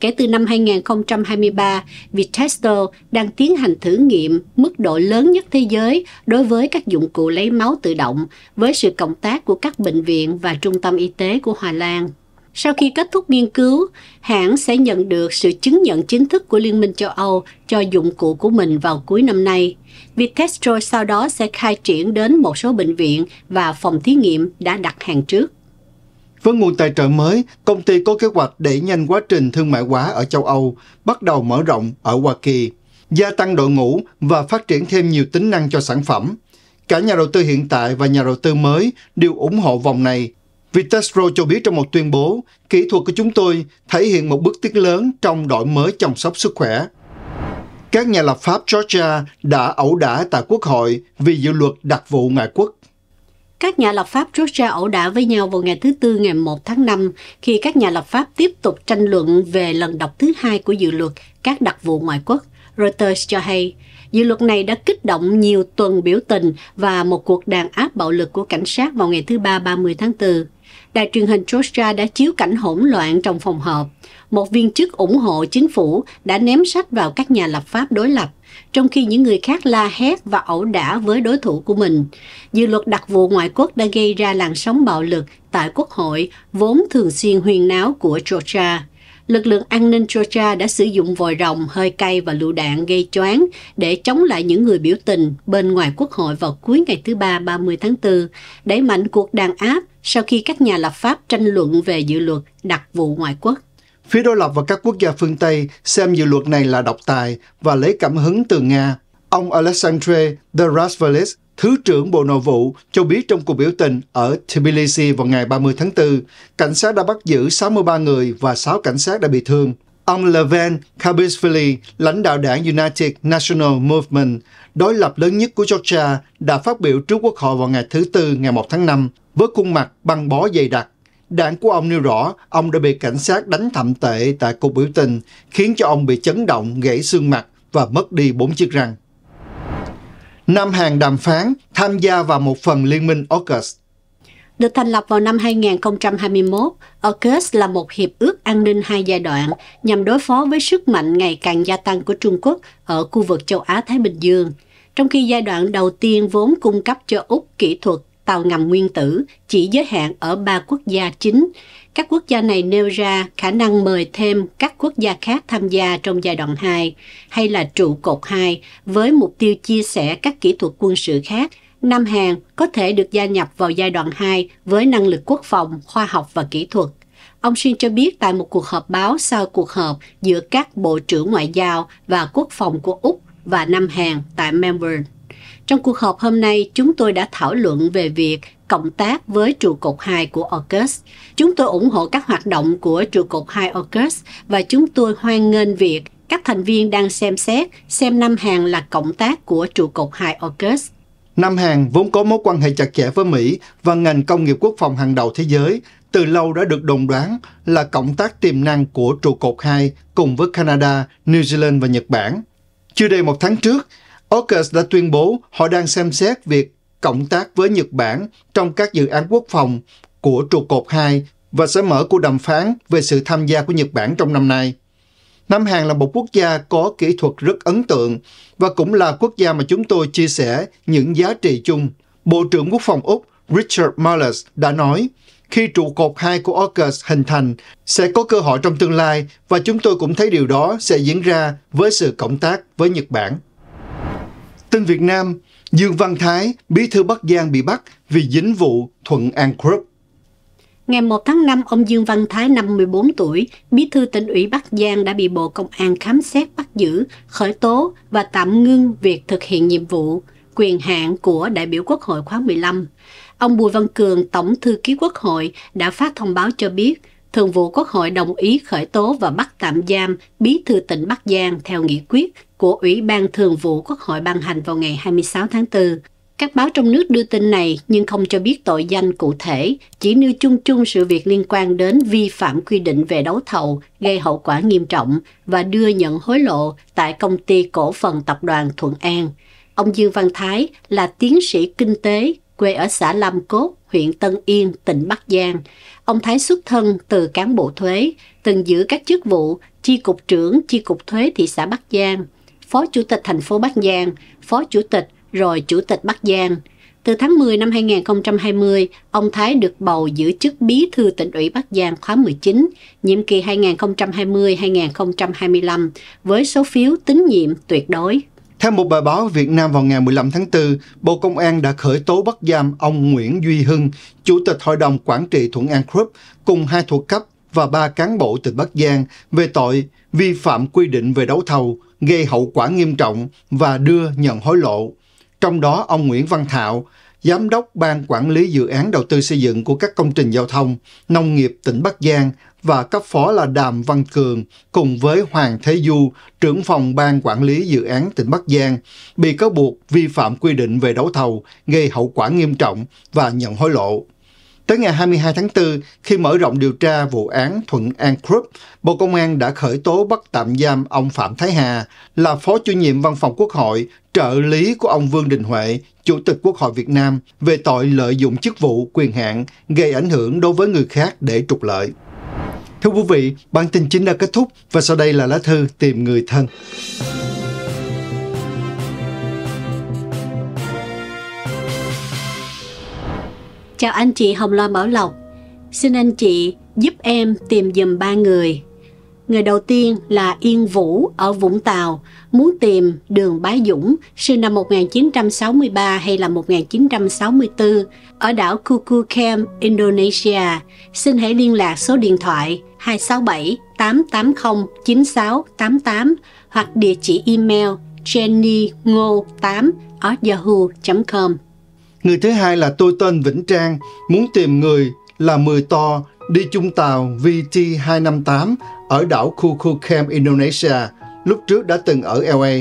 Kể từ năm 2023, Vitesto đang tiến hành thử nghiệm mức độ lớn nhất thế giới đối với các dụng cụ lấy máu tự động với sự cộng tác của các bệnh viện và trung tâm y tế của Hà Lan. Sau khi kết thúc nghiên cứu, hãng sẽ nhận được sự chứng nhận chính thức của Liên minh châu Âu cho dụng cụ của mình vào cuối năm nay. Vitestro sau đó sẽ khai triển đến một số bệnh viện và phòng thí nghiệm đã đặt hàng trước. Với nguồn tài trợ mới, công ty có kế hoạch đẩy nhanh quá trình thương mại hóa ở châu Âu, bắt đầu mở rộng ở Hoa Kỳ, gia tăng đội ngũ và phát triển thêm nhiều tính năng cho sản phẩm. Cả nhà đầu tư hiện tại và nhà đầu tư mới đều ủng hộ vòng này Vitastro cho biết trong một tuyên bố, kỹ thuật của chúng tôi thể hiện một bước tiến lớn trong đổi mới chăm sóc sức khỏe. Các nhà lập pháp Georgia đã ẩu đả tại quốc hội vì dự luật đặc vụ ngoại quốc. Các nhà lập pháp Georgia ẩu đả với nhau vào ngày thứ Tư ngày 1 tháng 5 khi các nhà lập pháp tiếp tục tranh luận về lần đọc thứ hai của dự luật các đặc vụ ngoại quốc. Reuters cho hay, dự luật này đã kích động nhiều tuần biểu tình và một cuộc đàn áp bạo lực của cảnh sát vào ngày thứ Ba 30 tháng 4 đài truyền hình Georgia đã chiếu cảnh hỗn loạn trong phòng họp. Một viên chức ủng hộ chính phủ đã ném sách vào các nhà lập pháp đối lập, trong khi những người khác la hét và ẩu đả với đối thủ của mình. Dự luật đặc vụ ngoại quốc đã gây ra làn sóng bạo lực tại Quốc hội vốn thường xuyên huyên náo của Georgia lực lượng an ninh Georgia đã sử dụng vòi rồng, hơi cay và lựu đạn gây choáng để chống lại những người biểu tình bên ngoài quốc hội vào cuối ngày thứ Ba 30 tháng 4, đẩy mạnh cuộc đàn áp sau khi các nhà lập pháp tranh luận về dự luật đặc vụ ngoại quốc. Phía đối lập và các quốc gia phương Tây xem dự luật này là độc tài và lấy cảm hứng từ Nga. Ông Alexandre de Rasvalis, Thứ trưởng Bộ Nội vụ cho biết trong cuộc biểu tình ở Tbilisi vào ngày 30 tháng 4, cảnh sát đã bắt giữ 63 người và 6 cảnh sát đã bị thương. Ông Levent Kabishvili, lãnh đạo đảng United National Movement, đối lập lớn nhất của Georgia, đã phát biểu trước Quốc hội vào ngày thứ Tư ngày 1 tháng 5 với khuôn mặt băng bó dày đặc. Đảng của ông nêu rõ ông đã bị cảnh sát đánh thậm tệ tại cuộc biểu tình, khiến cho ông bị chấn động, gãy xương mặt và mất đi bốn chiếc răng. Nam Hàn đàm phán tham gia vào một phần liên minh AUKUS. Được thành lập vào năm 2021, AUKUS là một hiệp ước an ninh hai giai đoạn nhằm đối phó với sức mạnh ngày càng gia tăng của Trung Quốc ở khu vực châu Á-Thái Bình Dương. Trong khi giai đoạn đầu tiên vốn cung cấp cho Úc kỹ thuật tàu ngầm nguyên tử chỉ giới hạn ở ba quốc gia chính, các quốc gia này nêu ra khả năng mời thêm các quốc gia khác tham gia trong giai đoạn 2 hay là trụ cột 2 với mục tiêu chia sẻ các kỹ thuật quân sự khác. Nam Hàn có thể được gia nhập vào giai đoạn 2 với năng lực quốc phòng, khoa học và kỹ thuật. Ông Shin cho biết tại một cuộc họp báo sau cuộc họp giữa các bộ trưởng ngoại giao và quốc phòng của Úc và Nam Hàn tại Melbourne. Trong cuộc họp hôm nay, chúng tôi đã thảo luận về việc cộng tác với trụ cột 2 của AUKUS. Chúng tôi ủng hộ các hoạt động của trụ cột 2 AUKUS và chúng tôi hoan nghênh việc các thành viên đang xem xét xem Nam Hàn là cộng tác của trụ cột 2 AUKUS. Nam Hàn vốn có mối quan hệ chặt chẽ với Mỹ và ngành công nghiệp quốc phòng hàng đầu thế giới, từ lâu đã được đồn đoán là cộng tác tiềm năng của trụ cột 2 cùng với Canada, New Zealand và Nhật Bản. Chưa đầy một tháng trước, AUKUS đã tuyên bố họ đang xem xét việc cộng tác với Nhật Bản trong các dự án quốc phòng của trụ cột 2 và sẽ mở cuộc đàm phán về sự tham gia của Nhật Bản trong năm nay. Nam Hàn là một quốc gia có kỹ thuật rất ấn tượng và cũng là quốc gia mà chúng tôi chia sẻ những giá trị chung. Bộ trưởng Quốc phòng Úc Richard Marles đã nói, khi trụ cột 2 của AUKUS hình thành, sẽ có cơ hội trong tương lai và chúng tôi cũng thấy điều đó sẽ diễn ra với sự cộng tác với Nhật Bản. Tin Việt Nam, Dương Văn Thái, bí thư Bắc Giang bị bắt vì dính vụ Thuận An Group. Ngày 1 tháng 5, ông Dương Văn Thái, 54 tuổi, bí thư tỉnh ủy Bắc Giang đã bị Bộ Công an khám xét bắt giữ, khởi tố và tạm ngưng việc thực hiện nhiệm vụ, quyền hạn của đại biểu Quốc hội khóa 15. Ông Bùi Văn Cường, Tổng thư ký Quốc hội, đã phát thông báo cho biết Thường vụ Quốc hội đồng ý khởi tố và bắt tạm giam Bí thư tỉnh Bắc Giang theo nghị quyết của Ủy ban Thường vụ Quốc hội ban hành vào ngày 26 tháng 4. Các báo trong nước đưa tin này nhưng không cho biết tội danh cụ thể, chỉ nêu chung chung sự việc liên quan đến vi phạm quy định về đấu thầu gây hậu quả nghiêm trọng và đưa nhận hối lộ tại công ty cổ phần tập đoàn Thuận An. Ông Dương Văn Thái là tiến sĩ kinh tế quê ở xã Lâm Cốt, huyện Tân Yên, tỉnh Bắc Giang. Ông Thái xuất thân từ cán bộ thuế, từng giữ các chức vụ chi cục trưởng chi cục thuế thị xã Bắc Giang, phó chủ tịch thành phố Bắc Giang, phó chủ tịch rồi chủ tịch Bắc Giang. Từ tháng 10 năm 2020, ông Thái được bầu giữ chức bí thư tỉnh ủy Bắc Giang khóa 19, nhiệm kỳ 2020-2025 với số phiếu tín nhiệm tuyệt đối. Theo một bài báo Việt Nam vào ngày 15 tháng 4, Bộ Công an đã khởi tố bắt giam ông Nguyễn Duy Hưng, Chủ tịch Hội đồng Quản trị Thuận An Group, cùng hai thuộc cấp và ba cán bộ tỉnh Bắc Giang về tội vi phạm quy định về đấu thầu, gây hậu quả nghiêm trọng và đưa nhận hối lộ. Trong đó, ông Nguyễn Văn Thảo, Giám đốc Ban Quản lý Dự án Đầu tư xây dựng của các công trình giao thông, nông nghiệp tỉnh Bắc Giang và cấp phó là Đàm Văn Cường cùng với Hoàng Thế Du, trưởng phòng ban quản lý dự án tỉnh Bắc Giang, bị cáo buộc vi phạm quy định về đấu thầu, gây hậu quả nghiêm trọng và nhận hối lộ. Tới ngày 22 tháng 4, khi mở rộng điều tra vụ án Thuận An Group, Bộ Công an đã khởi tố bắt tạm giam ông Phạm Thái Hà là Phó chủ nhiệm Văn phòng Quốc hội, trợ lý của ông Vương Đình Huệ, Chủ tịch Quốc hội Việt Nam về tội lợi dụng chức vụ quyền hạn gây ảnh hưởng đối với người khác để trục lợi. Thưa quý vị, bản tin chính đã kết thúc và sau đây là lá thư tìm người thân. Chào anh chị Hồng Loan Bảo Lộc. Xin anh chị giúp em tìm dùm ba người. Người đầu tiên là Yên Vũ ở Vũng Tàu, muốn tìm đường Bá Dũng, sinh năm 1963 hay là 1964, ở đảo Kuku Kem, Indonesia. Xin hãy liên lạc số điện thoại 267 880 9688 hoặc địa chỉ email jenny jennyngo8 yahoo.com Người thứ hai là tôi tên Vĩnh Trang, muốn tìm người là Mười To đi chung tàu VT258 ở đảo Kuku kem Indonesia, lúc trước đã từng ở LA.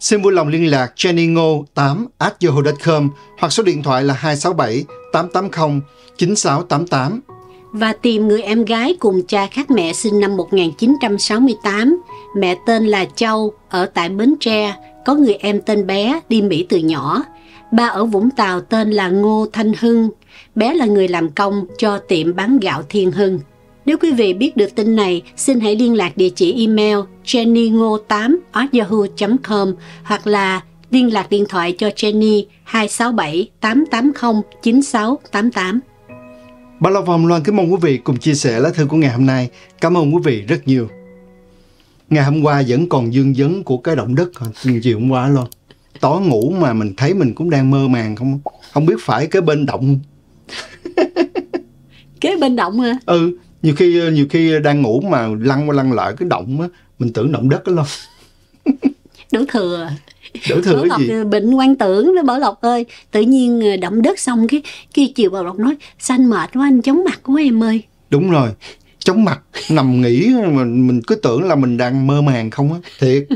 Xin vui lòng liên lạc jenny jenningo8 yahoo.com hoặc số điện thoại là 267 880 9688 và tìm người em gái cùng cha khác mẹ sinh năm 1968. Mẹ tên là Châu, ở tại Bến Tre, có người em tên bé, đi Mỹ từ nhỏ. Ba ở Vũng Tàu tên là Ngô Thanh Hưng, bé là người làm công cho tiệm bán gạo Thiên Hưng. Nếu quý vị biết được tin này, xin hãy liên lạc địa chỉ email jennyngo 8 yahoo com hoặc là liên lạc điện thoại cho Jenny 267 880 9688. Bà Lộc Hồng Loan kính mong quý vị cùng chia sẻ lá thư của ngày hôm nay. Cảm ơn quý vị rất nhiều. Ngày hôm qua vẫn còn dương vấn của cái động đất chiều hôm qua luôn. Tối ngủ mà mình thấy mình cũng đang mơ màng không không biết phải cái bên động. cái bên động hả? Ừ, nhiều khi nhiều khi đang ngủ mà lăn qua lăn lại cái động á, mình tưởng động đất đó luôn. đúng thừa đổ thừa bảo lộc gì? Ờ, bệnh quan tưởng đó bảo lộc ơi tự nhiên ờ, động đất xong cái kia chiều bảo lộc nói xanh mệt quá anh chóng mặt quá em ơi đúng rồi chóng mặt nằm nghỉ mình mình cứ tưởng là mình đang mơ màng không á thiệt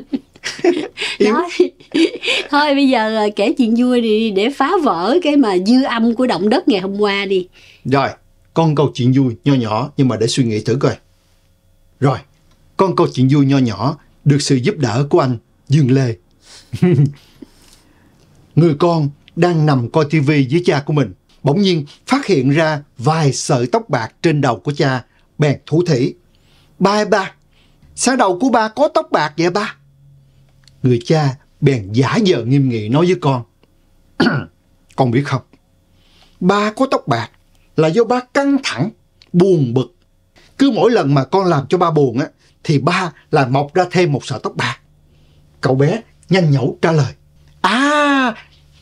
đó thôi bây giờ ờ, kể chuyện vui đi để phá vỡ cái mà dư âm của động đất ngày hôm qua đi rồi con câu chuyện vui nho nhỏ nhưng mà để suy nghĩ thử coi rồi con câu chuyện vui nho nhỏ được sự giúp đỡ của anh dương lê Người con đang nằm coi tivi với cha của mình, bỗng nhiên phát hiện ra vài sợi tóc bạc trên đầu của cha, bèn thủ thỉ. Ba ơi ba, sao đầu của ba có tóc bạc vậy ba? Người cha bèn giả vờ nghiêm nghị nói với con. con biết không, ba có tóc bạc là do ba căng thẳng, buồn bực. Cứ mỗi lần mà con làm cho ba buồn á, thì ba là mọc ra thêm một sợi tóc bạc. Cậu bé nhanh nhẩu trả lời. À,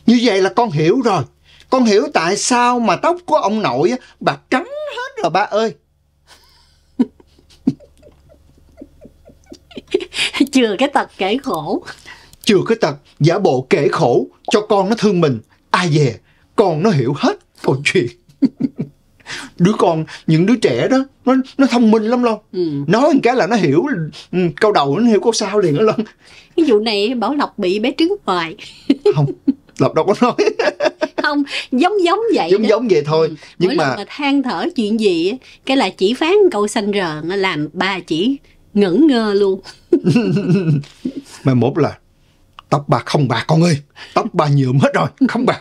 như vậy là con hiểu rồi. Con hiểu tại sao mà tóc của ông nội bạc trắng hết rồi ba ơi. Chưa cái tật kể khổ. Chưa cái tật giả bộ kể khổ cho con nó thương mình. Ai về, con nó hiểu hết câu chuyện đứa con những đứa trẻ đó nó nó thông minh lắm luôn ừ. nói một cái là nó hiểu ừ, câu đầu nó hiểu câu sau liền luôn cái vụ này bảo lộc bị bé trứng hoài không lộc đâu có nói không giống giống vậy giống đó. giống vậy thôi ừ. nhưng Mỗi mà... mà than thở chuyện gì cái là chỉ phán câu xanh rờn làm bà chỉ ngẩn ngơ luôn mai mốt là tóc bà không bạc con ơi tóc bà nhiều hết rồi không bạc